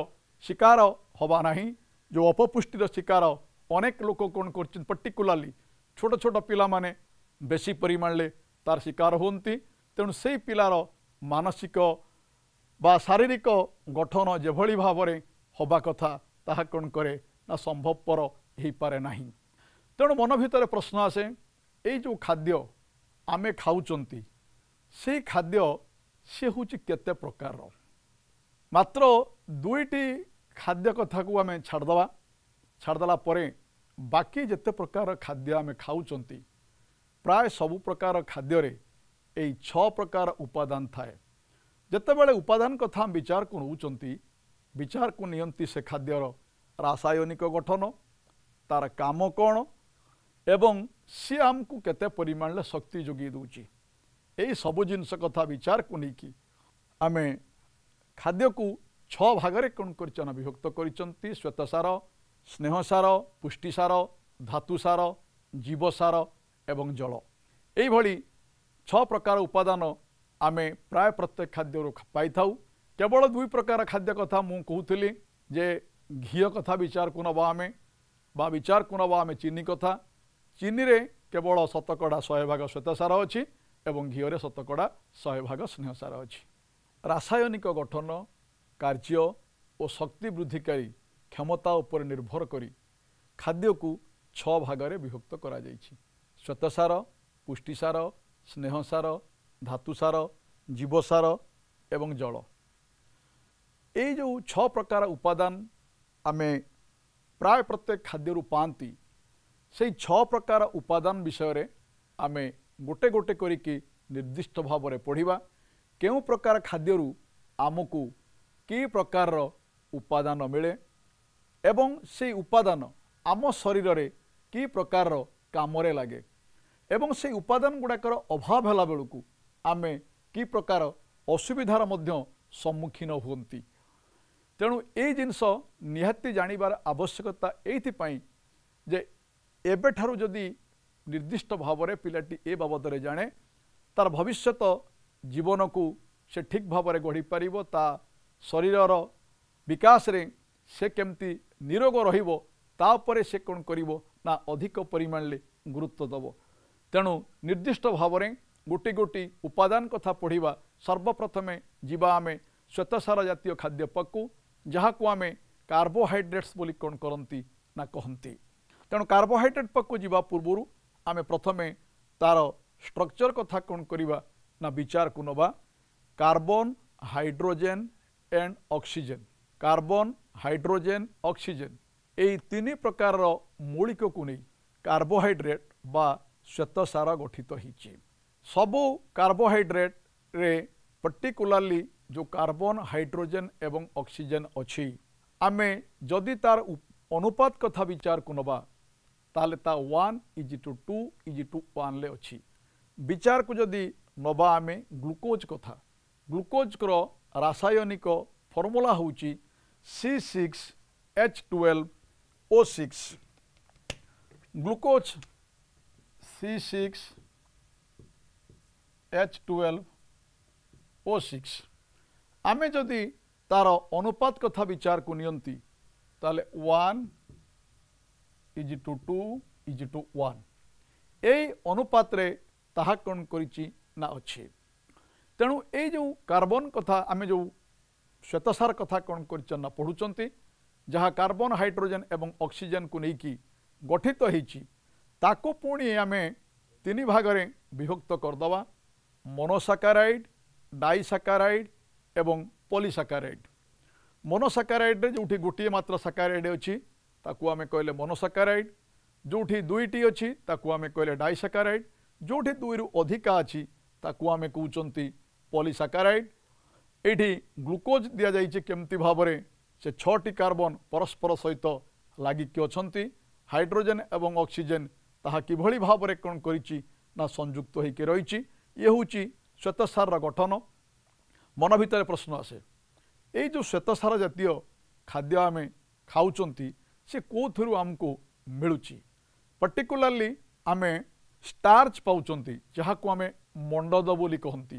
ଶିକାର ହେବା ନାହିଁ ଯେଉଁ ଅପପୁଷ୍ଟିର ଶିକାର ଅନେକ ଲୋକ କ'ଣ କରୁଛନ୍ତି ପର୍ଟିକୁଲାର୍ଲି ଛୋଟ ଛୋଟ ପିଲାମାନେ ବେଶୀ ପରିମାଣରେ ତା'ର ଶିକାର ହୁଅନ୍ତି ତେଣୁ ସେଇ ପିଲାର ମାନସିକ ବା ଶାରୀରିକ ଗଠନ ଯେଭଳି ଭାବରେ ହେବା କଥା ତାହା କ'ଣ କରେ ନା ସମ୍ଭବପର ହେଇପାରେ ନାହିଁ ତେଣୁ ମନ ଭିତରେ ପ୍ରଶ୍ନ ଆସେ ଏଇ ଯେଉଁ ଖାଦ୍ୟ ଆମେ ଖାଉଛନ୍ତି ସେଇ ଖାଦ୍ୟ ସିଏ ହେଉଛି କେତେ ପ୍ରକାରର ମାତ୍ର ଦୁଇଟି ଖାଦ୍ୟ କଥାକୁ ଆମେ ଛାଡ଼ିଦେବା ଛାଡ଼ିଦେଲା ପରେ ବାକି ଯେତେ ପ୍ରକାର ଖାଦ୍ୟ ଆମେ ଖାଉଛନ୍ତି ପ୍ରାୟ ସବୁ ପ୍ରକାର ଖାଦ୍ୟରେ ଏଇ ଛଅ ପ୍ରକାର ଉପାଦାନ ଥାଏ ଯେତେବେଳେ ଉପାଦାନ କଥା ଆମେ ବିଚାରକୁ ନେଉଛନ୍ତି ବିଚାରକୁ ନିଅନ୍ତି ସେ ଖାଦ୍ୟର ରାସାୟନିକ ଗଠନ ତା'ର କାମ କ'ଣ ଏବଂ ସିଏ ଆମକୁ କେତେ ପରିମାଣରେ ଶକ୍ତି ଯୋଗାଇ ଦେଉଛି ଏହି ସବୁ ଜିନିଷ କଥା ବିଚାରକୁ ନେଇକି ଆମେ ଖାଦ୍ୟକୁ ଛଅ ଭାଗରେ କ'ଣ କରିଛନ୍ ବିଭକ୍ତ କରିଛନ୍ତି ଶ୍ୱେତସାର ସ୍ନେହସାର ପୁଷ୍ଟିସାର ଧାତୁସାର ଜୀବସାର ଏବଂ ଜଳ ଏଇଭଳି ଛଅ ପ୍ରକାର ଉପାଦାନ ଆମେ ପ୍ରାୟ ପ୍ରତ୍ୟେକ ଖାଦ୍ୟରୁ ପାଇଥାଉ କେବଳ ଦୁଇ ପ୍ରକାର ଖାଦ୍ୟ କଥା ମୁଁ କହୁଥିଲି ଯେ ଘିଅ କଥା ବିଚାରକୁ ନେବା ଆମେ ବା ବିଚାରକୁ ନେବା ଆମେ ଚିନି କଥା ଚିନିରେ କେବଳ ଶତକଡ଼ା ଶହେ ଭାଗ ଶ୍ୱେତସାର ଅଛି ଏବଂ ଘିଅରେ ଶତକଡ଼ା ଶହେ ଭାଗ ସ୍ନେହସାର ଅଛି ରାସାୟନିକ ଗଠନ କାର୍ଯ୍ୟ ଓ ଶକ୍ତି ବୃଦ୍ଧିକାରୀ କ୍ଷମତା ଉପରେ ନିର୍ଭର କରି ଖାଦ୍ୟକୁ ଛଅ ଭାଗରେ ବିଭକ୍ତ କରାଯାଇଛି ଶ୍ୱେତସାର ପୁଷ୍ଟିସାର ସ୍ନେହସାର ଧାତୁସାର ଜୀବସାର ଏବଂ ଜଳ ଏଇ ଯେଉଁ ଛଅ ପ୍ରକାର ଉପାଦାନ ଆମେ ପ୍ରାୟ ପ୍ରତ୍ୟେକ ଖାଦ୍ୟରୁ ପାଆନ୍ତି ସେଇ ଛଅ ପ୍ରକାର ଉପାଦାନ ବିଷୟରେ ଆମେ ଗୋଟେ ଗୋଟେ କରିକି ନିର୍ଦ୍ଦିଷ୍ଟ ଭାବରେ ପଢ଼ିବା କେଉଁ ପ୍ରକାର ଖାଦ୍ୟରୁ ଆମକୁ কি প্রকার উপাদান মিলে এবং সেই উপাদান আম শরীরের কি প্রকার কামরে লাগে এবং সেই উপাদান গুড়াকর অভাব হলা বেড়ে আমি কি প্রকার অসুবিধার মধ্যে সম্মুখীন হুঁতি তেমন এই জিনিস নিহতি জাঁবার আবশ্যকতা এইপাই যে এবার যদি নির্দিষ্ট ভাবে পিলাটি এ বাবদরে জাঁে তার ভবিষ্যত জীবনকু সে ঠিক ভাবে গড়িপার তা ଶରୀରର ବିକାଶରେ ସେ କେମିତି ନିରୋଗ ରହିବ ତା'ପରେ ସେ କ'ଣ କରିବ ନା ଅଧିକ ପରିମାଣରେ ଗୁରୁତ୍ୱ ଦେବ ତେଣୁ ନିର୍ଦ୍ଦିଷ୍ଟ ଭାବରେ ଗୋଟି ଗୋଟି ଉପାଦାନ କଥା ପଢ଼ିବା ସର୍ବପ୍ରଥମେ ଯିବା ଆମେ ଶ୍ୱେତସାର ଜାତୀୟ ଖାଦ୍ୟ ପକୁ ଯାହାକୁ ଆମେ କାର୍ବୋହାଇଡ୍ରେଟ୍ସ ବୋଲି କ'ଣ କରନ୍ତି ନା କହନ୍ତି ତେଣୁ କାର୍ବୋହାଇଡ୍ରେଟ୍ ପକୁ ଯିବା ପୂର୍ବରୁ ଆମେ ପ୍ରଥମେ ତା'ର ଷ୍ଟ୍ରକ୍ଚର୍ କଥା କ'ଣ କରିବା ନା ବିଚାରକୁ ନେବା carbon hydrogen and oxygen carbon hydrogen oxygen यही तीन प्रकार मौलिक को नहीं कार्बोहाइड्रेट बा श्वेतसार गठित तो हो सबु कार्बोहाइड्रेट रे पर्टिकुलाली जो कार्बन हाइड्रोजेन एवं ऑक्सीजन अच्छी आम जदि तार अनुपात कथा विचार को नवा ताले ता one is to two is to one अच्छी विचार को जदि नवा आम ग्लुकोज कथा ग्लुकोज ରାସାୟନିକ ଫର୍ମୁଲା ହେଉଛି C six H twelve O six glucose C six H twelve O six ଆମେ ଯଦି ତାର ଅନୁପାତ କଥା ବିଚାରକୁ ନିଅନ୍ତି ତାହେଲେ one is to two is to one ଏଇ ଅନୁପାତରେ ତାହା କଣ କରିଛି ନା ଅଛି তেণু এই যে কার্বন কথা আমি যে শ্বেতসার কথা কম করছেন না পড়ুঁচ যা কার্বন হাইড্রোজেন এবং অক্সিজেন কু নেই গঠিত হয়েছি তাকে পুঁ আমি তিন ভাগে বিভক্ত করদেবা মনোসাকারাইড ডাইসাকারাইড এবং পলিসাকারাইড মনোসাকারাইডে যেটি গোটিয়ে মাত্র সাকারাইড অছি তাকে আমি কহিলে মনোসাকারাইড যেটি দুইটি অছি তাকে আমি কহিলে ডাইসাকারাইড যেটি দুইরু অধিকা অছি তাকে আমি কৌঁচ ପଲିସାକାରାଇଡ଼ ଏଇଠି ଗ୍ଲୁକୋଜ୍ ଦିଆଯାଇଛି କେମିତି ଭାବରେ ସେ ଛଅଟି କାର୍ବନ୍ ପରସ୍ପର ସହିତ ଲାଗିକି ଅଛନ୍ତି ହାଇଡ୍ରୋଜେନ୍ ଏବଂ ଅକ୍ସିଜେନ୍ ତାହା କିଭଳି ଭାବରେ କ'ଣ କରିଛି ନା ସଂଯୁକ୍ତ ହୋଇକି ରହିଛି ଇଏ ହେଉଛି ଶ୍ୱେତସାରର ଗଠନ ମନ ଭିତରେ ପ୍ରଶ୍ନ ଆସେ ଏଇ ଯେଉଁ ଶ୍ୱେତସାର ଜାତୀୟ ଖାଦ୍ୟ ଆମେ ଖାଉଛନ୍ତି ସେ କେଉଁଥିରୁ ଆମକୁ ମିଳୁଛି ପର୍ଟିକୁଲାର୍ଲି ଆମେ ଷ୍ଟାର୍ଚ ପାଉଛନ୍ତି ଯାହାକୁ ଆମେ ମଣ୍ଡଦ ବୋଲି କହନ୍ତି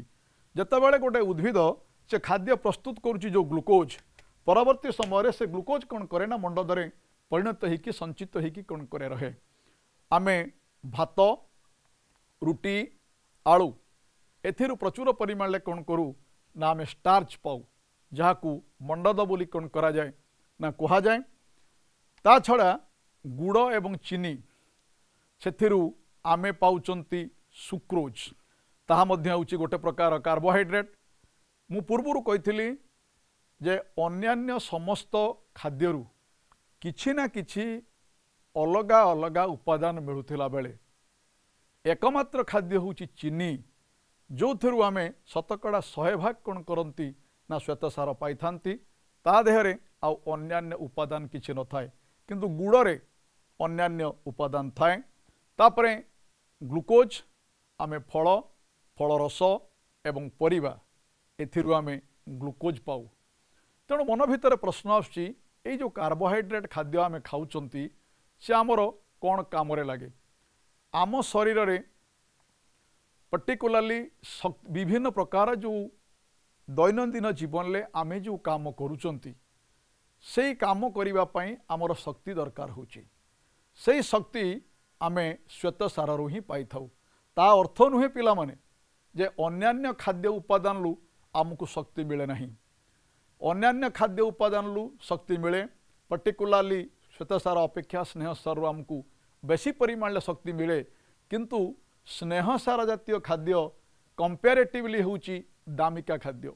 ଯେତେବେଳେ ଗୋଟେ ଉଦ୍ଭିଦ ସେ ଖାଦ୍ୟ ପ୍ରସ୍ତୁତ କରୁଛି ଯେଉଁ ଗ୍ଲୁକୋଜ୍ ପରବର୍ତ୍ତୀ ସମୟରେ ସେ ଗ୍ଲୁକୋଜ୍ କ'ଣ କରେ ନା ମଣ୍ଡଦରେ ପରିଣତ ହେଇକି ସଞ୍ଚିତ ହେଇକି କ'ଣ କରେ ରହେ ଆମେ ଭାତ ରୁଟି ଆଳୁ ଏଥିରୁ ପ୍ରଚୁର ପରିମାଣରେ କ'ଣ କରୁ ନା ଆମେ ଷ୍ଟାର୍ଚ ପାଉ ଯାହାକୁ ମଣ୍ଡଦ ବୋଲି କ'ଣ କରାଯାଏ ନା କୁହାଯାଏ ତା ଛଡ଼ା ଗୁଡ଼ ଏବଂ ଚିନି ସେଥିରୁ ଆମେ ପାଉଛନ୍ତି ସୁକ୍ରୋଜ୍ ତାହା ମଧ୍ୟ ହେଉଛି ଗୋଟେ ପ୍ରକାର କାର୍ବୋହାଇଡ୍ରେଟ୍ ମୁଁ ପୂର୍ବରୁ କହିଥିଲି ଯେ ଅନ୍ୟାନ୍ୟ ସମସ୍ତ ଖାଦ୍ୟରୁ କିଛି ନା କିଛି ଅଲଗା ଅଲଗା ଉପାଦାନ ମିଳୁଥିଲା ବେଳେ ଏକମାତ୍ର ଖାଦ୍ୟ ହେଉଛି ଚିନି ଯେଉଁଥିରୁ ଆମେ ଶତକଡ଼ା ଶହେ ଭାଗ କ'ଣ କରନ୍ତି ନା ସାର ପାଇଥାନ୍ତି ତା ଦେହରେ ଆଉ ଅନ୍ୟାନ୍ୟ ଉପାଦାନ କିଛି ନଥାଏ କିନ୍ତୁ ଗୁଡ଼ରେ ଅନ୍ୟାନ୍ୟ ଉପାଦାନ ଥାଏ ତାପରେ ଗ୍ଲୁକୋଜ୍ ଆମେ ଫଳ ଫଳ ରସ ଏବଂ ପରିବା ଏଥିରୁ ଆମେ ଗ୍ଲୁକୋଜ୍ ପାଉ ତେଣୁ ମନ ଭିତରେ ପ୍ରଶ୍ନ ଆସୁଛି ଏଇ ଯେଉଁ କାର୍ବୋହାଇଡ୍ରେଟ୍ ଖାଦ୍ୟ ଆମେ ଖାଉଛନ୍ତି ସେ ଆମର କ'ଣ କାମରେ ଲାଗେ ଆମ ଶରୀରରେ ପର୍ଟିକୁଲାର୍ଲି ବିଭିନ୍ନ ପ୍ରକାର ଯେଉଁ ଦୈନନ୍ଦିନ ଜୀବନରେ ଆମେ ଯେଉଁ କାମ କରୁଛନ୍ତି ସେଇ କାମ କରିବା ପାଇଁ ଆମର ଶକ୍ତି ଦରକାର ହେଉଛି ସେଇ ଶକ୍ତି ଆମେ ଶ୍ୱେତସାରରୁ ହିଁ ପାଇଥାଉ ତା ଅର୍ଥ ନୁହେଁ ପିଲାମାନେ जे अन्न्य खाद्य उपादान आमको शक्ति मिले ना अन्न्य खाद्य उपादान शक्ति मिले पर्टिकुलाली श्वेतसार अपेक्षा स्नेह स्नेहसार आमको बेसी परिमाण शक्ति मिले किंतु सार जातीय खाद्य कंपेरेटिवली हूँ दामिका खाद्य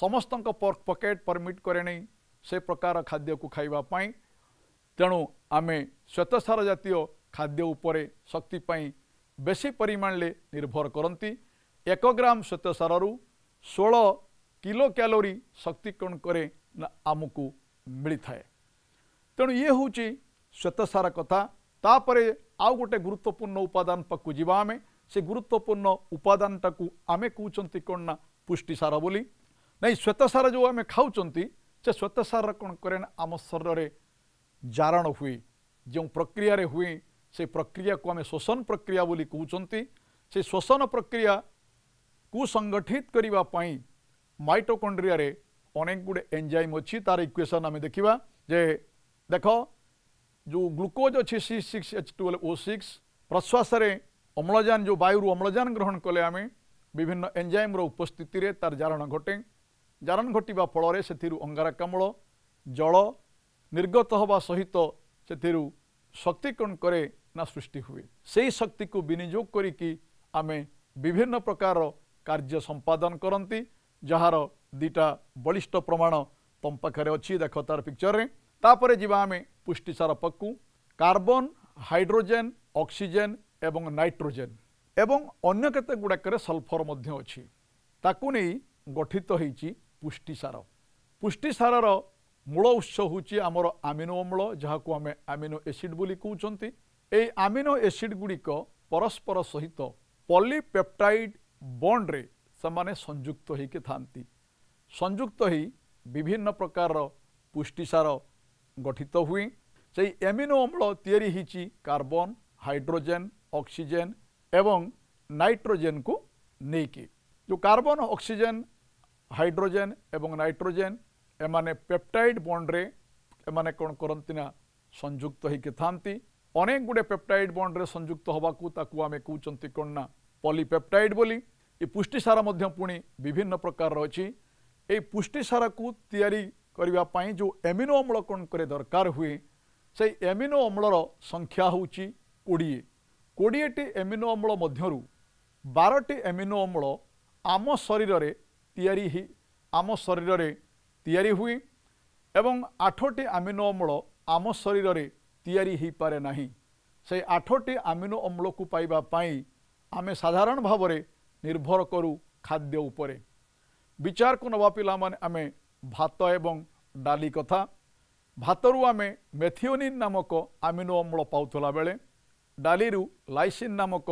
समस्त पकेट परमिट करे नहीं से प्रकार खाद्य को खावाई तेणु आम श्वेतसार जातीय खाद्य उपरे शक्ति बेसी परिमाण निर्भर करती एक ग्राम श्वेत सारू षोल किलो क्यालोरी शक्ति कण कै आम को मिलता है तेणु ये हूँ श्वेतसार कथा तापर आउ गोटे गुरुत्वपूर्ण उपादान पाक जावा आम से गुरुत्वपूर्ण उपादान को आम कौन कौन ना पुष्टिसार बोली नहीं सार जो आम खाऊं से श्वेत सार कौन कैन आम शरीर जारण हुए जो प्रक्रिया हुए से प्रक्रिया को आम श्वसन प्रक्रिया कहते से श्वसन प्रक्रिया कु संगठित करने माइटोकॉन्ड्रिया रे अनेक गुड एंजाइम अच्छी तार इक्वेशन आम देखा जे देख जो ग्लुकोज अच्छे C six H twelve O six प्रश्वास अम्लजान जो वायु अम्लजान ग्रहण कले आम विभिन्न एंजाइम उपस्थित तार जारण घटे जारण घटा फल से अंगारकाम जल निर्गत हवा सहित से शक्ति कौन कैना ना सृष्टि हुए से शक्ति को विनिजोग करें विभिन्न प्रकार କାର୍ଯ୍ୟ ସମ୍ପାଦନ କରନ୍ତି ଯାହାର ଦୁଇଟା ବଳିଷ୍ଠ ପ୍ରମାଣ ତମ ପାଖରେ ଅଛି ଦେଖ ତାର ପିକ୍ଚରରେ ତାପରେ ଯିବା ଆମେ ପୁଷ୍ଟିସାର ପକ୍କୁ କାର୍ବନ ହାଇଡ୍ରୋଜେନ୍ ଅକ୍ସିଜେନ୍ ଏବଂ ନାଇଟ୍ରୋଜେନ୍ ଏବଂ ଅନ୍ୟ କେତେ ଗୁଡ଼ାକରେ ସଲ୍ଫର ମଧ୍ୟ ଅଛି ତାକୁ ନେଇ ଗଠିତ ହୋଇଛି ପୁଷ୍ଟିସାର ପୁଷ୍ଟିସାରର ମୂଳ ଉତ୍ସ ହେଉଛି ଆମର ଆମିନୋ ଅମ୍ଳ ଯାହାକୁ ଆମେ ଆମିନୋ ଏସିଡ୍ ବୋଲି କହୁଛନ୍ତି ଏହି ଆମିନୋ ଏସିଡ୍ ଗୁଡ଼ିକ ପରସ୍ପର ସହିତ ପଲିପେପ୍ଟାଇଡ୍ বন্ডরে সেমানে সংযুক্ত হইকি থাকতে সংযুক্ত হই বিভিন্ন প্রকার পুষ্টিসার গঠিত হুয়ে সেই এমিনো অম্ল তৈরি হয়েছি কার্বন হাইড্রোজেন অক্সিজেন এবং নাইট্রোজেন কু নেইকি যে কার্বন অক্সিজেন হাইড্রোজেন এবং নাইট্রোজেন এমানে পেপটাইড বন্ডরে এমানে কোণ করতে না সংযুক্ত হইকি থাকে অনেক গুড়ে পেপটাইড বন্ডরে সংযুক্ত হওয়া তাকে আমি কৌঁচ কোণ না ପଲିପେପ୍ଟାଇଡ଼୍ ବୋଲି ଏ ପୁଷ୍ଟିସାର ମଧ୍ୟ ପୁଣି ବିଭିନ୍ନ ପ୍ରକାରର ଅଛି ଏହି ପୁଷ୍ଟିସାରକୁ ତିଆରି କରିବା ପାଇଁ ଯେଉଁ ଏମିନୋ ଅମ୍ଳ କ'ଣ କରେ ଦରକାର ହୁଏ ସେଇ ଏମିନୋ ଅମ୍ଳର ସଂଖ୍ୟା ହେଉଛି କୋଡ଼ିଏ କୋଡ଼ିଏଟି ଏମିନୋ ଅମ୍ଳ ମଧ୍ୟରୁ ବାରଟି ଏମିନୋ ଅମ୍ଳ ଆମ ଶରୀରରେ ତିଆରି ହେଇ ଆମ ଶରୀରରେ ତିଆରି ହୁଏ ଏବଂ ଆଠଟି ଆମିନୋ ଅମ୍ଳ ଆମ ଶରୀରରେ ତିଆରି ହେଇପାରେ ନାହିଁ ସେ ଆଠଟି ଆମିନୋ ଅମ୍ଳକୁ ପାଇବା ପାଇଁ ଆମେ ସାଧାରଣ ଭାବରେ ନିର୍ଭର କରୁ ଖାଦ୍ୟ ଉପରେ ବିଚାରକୁ ନେବା ପିଲାମାନେ ଆମେ ଭାତ ଏବଂ ଡାଲି କଥା ଭାତରୁ ଆମେ ମେଥିଓନିନ୍ ନାମକ ଆମିନୋ ଅମ୍ଳ ପାଉଥିଲା ବେଳେ ଡାଲିରୁ ଲାଇସିନ୍ ନାମକ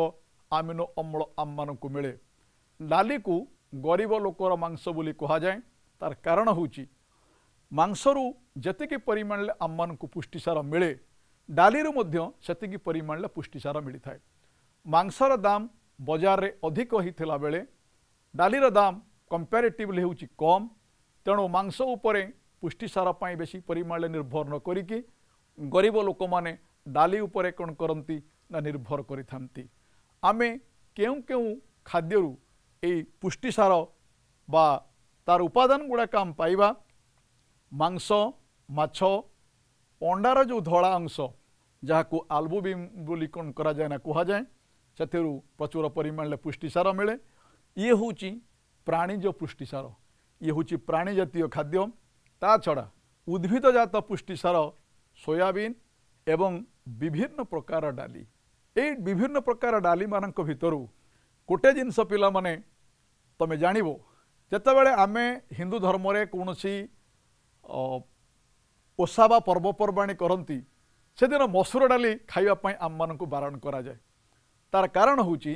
ଆମିନୋ ଅମ୍ଳ ଆମମାନଙ୍କୁ ମିଳେ ଡାଲିକୁ ଗରିବ ଲୋକର ମାଂସ ବୋଲି କୁହାଯାଏ ତାର କାରଣ ହେଉଛି ମାଂସରୁ ଯେତିକି ପରିମାଣରେ ଆମମାନଙ୍କୁ ପୁଷ୍ଟିସାର ମିଳେ ଡାଲିରୁ ମଧ୍ୟ ସେତିକି ପରିମାଣରେ ପୁଷ୍ଟିସାର ମିଳିଥାଏ মাংসর দাম বজারে অধিক হয়ে বেড়ে ডালির দাম কম্পারেটিভলি হচ্ছে কম তেমন মাংস উপরে পুষ্টিসার পাই বেশি পরিমাণে নির্ভর ন করি গরিব লোক মানে ডালি উপরে কোণ করতে না নির্ভর করে থাকে আমি কেউ কেউ খাদ্য এই পুষ্টিসার বা তার উপাদান গুড়াক আমি পাইবা মাংস মাছ অণ্ডার যে ধলা অংশ যা আলবুবিম বলে কোণ করা যায় না কুহযায় त्यति प्रचुर परिमाणले पुष्टिसार मिले इ हौँ प्राणी जो पुष्टिसार इ हौ प्राणी जातीय खाद्य ता छ उद्भिद जात पुष्टिसार सोयबिन विभिन्न प्रकार डाली यही विभिन्न प्रकार डाले भु गाष पे तम जान्तिबेला आमे हिन्दु धर्मस ओसाा पर्वपर्वाणी कति ससुर डा खापाई आम म बारण गराए ତାର କାରଣ ହେଉଛି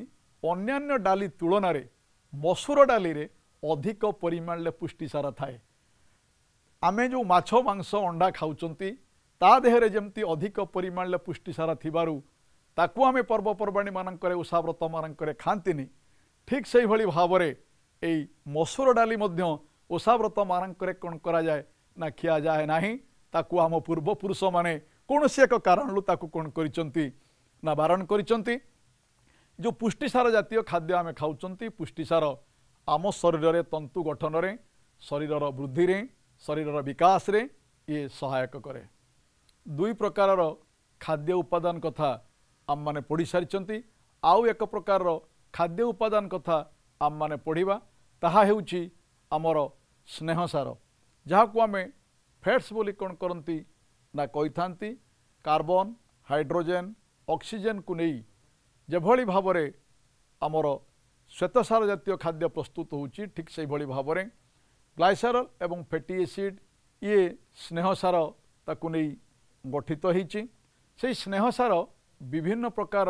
ଅନ୍ୟାନ୍ୟ ଡାଲି ତୁଳନାରେ ମସୁର ଡାଲିରେ ଅଧିକ ପରିମାଣରେ ପୁଷ୍ଟିସାର ଥାଏ ଆମେ ଯେଉଁ ମାଛ ମାଂସ ଅଣ୍ଡା ଖାଉଛନ୍ତି ତା ଦେହରେ ଯେମିତି ଅଧିକ ପରିମାଣରେ ପୁଷ୍ଟିସାର ଥିବାରୁ ତାକୁ ଆମେ ପର୍ବପର୍ବାଣୀମାନଙ୍କରେ ଓଷାବ୍ରତମାନଙ୍କରେ ଖାଆନ୍ତିନି ଠିକ୍ ସେହିଭଳି ଭାବରେ ଏଇ ମସୁର ଡାଲି ମଧ୍ୟ ଓଷାବ୍ରତମାନଙ୍କରେ କ'ଣ କରାଯାଏ ନା ଖିଆଯାଏ ନାହିଁ ତାକୁ ଆମ ପୂର୍ବପୁରୁଷମାନେ କୌଣସି ଏକ କାରଣରୁ ତାକୁ କ'ଣ କରିଛନ୍ତି ନା ବାରଣ କରିଛନ୍ତି ଯେଉଁ ପୁଷ୍ଟିସାର ଜାତୀୟ ଖାଦ୍ୟ ଆମେ ଖାଉଛନ୍ତି ପୁଷ୍ଟିସାର ଆମ ଶରୀରରେ ତନ୍ତୁ ଗଠନରେ ଶରୀରର ବୃଦ୍ଧିରେ ଶରୀରର ବିକାଶରେ ଇଏ ସହାୟକ କରେ ଦୁଇ ପ୍ରକାରର ଖାଦ୍ୟ ଉପାଦାନ କଥା ଆମମାନେ ପଢ଼ିସାରିଛନ୍ତି ଆଉ ଏକ ପ୍ରକାରର ଖାଦ୍ୟ ଉପାଦାନ କଥା ଆମମାନେ ପଢ଼ିବା ତାହା ହେଉଛି ଆମର ସ୍ନେହସାର ଯାହାକୁ ଆମେ ଫ୍ୟାଟ୍ସ ବୋଲି କ'ଣ କରନ୍ତି ନା କହିଥାନ୍ତି କାର୍ବନ ହାଇଡ୍ରୋଜେନ୍ ଅକ୍ସିଜେନ୍କୁ ନେଇ ଯେଭଳି ଭାବରେ ଆମର ଶ୍ୱେତସାର ଜାତୀୟ ଖାଦ୍ୟ ପ୍ରସ୍ତୁତ ହେଉଛି ଠିକ୍ ସେହିଭଳି ଭାବରେ ଗ୍ଲାଇସେରଲ ଏବଂ ଫେଟି ଏସିଡ୍ ଇଏ ସ୍ନେହସାର ତାକୁ ନେଇ ଗଠିତ ହେଇଛି ସେହି ସ୍ନେହସାର ବିଭିନ୍ନ ପ୍ରକାର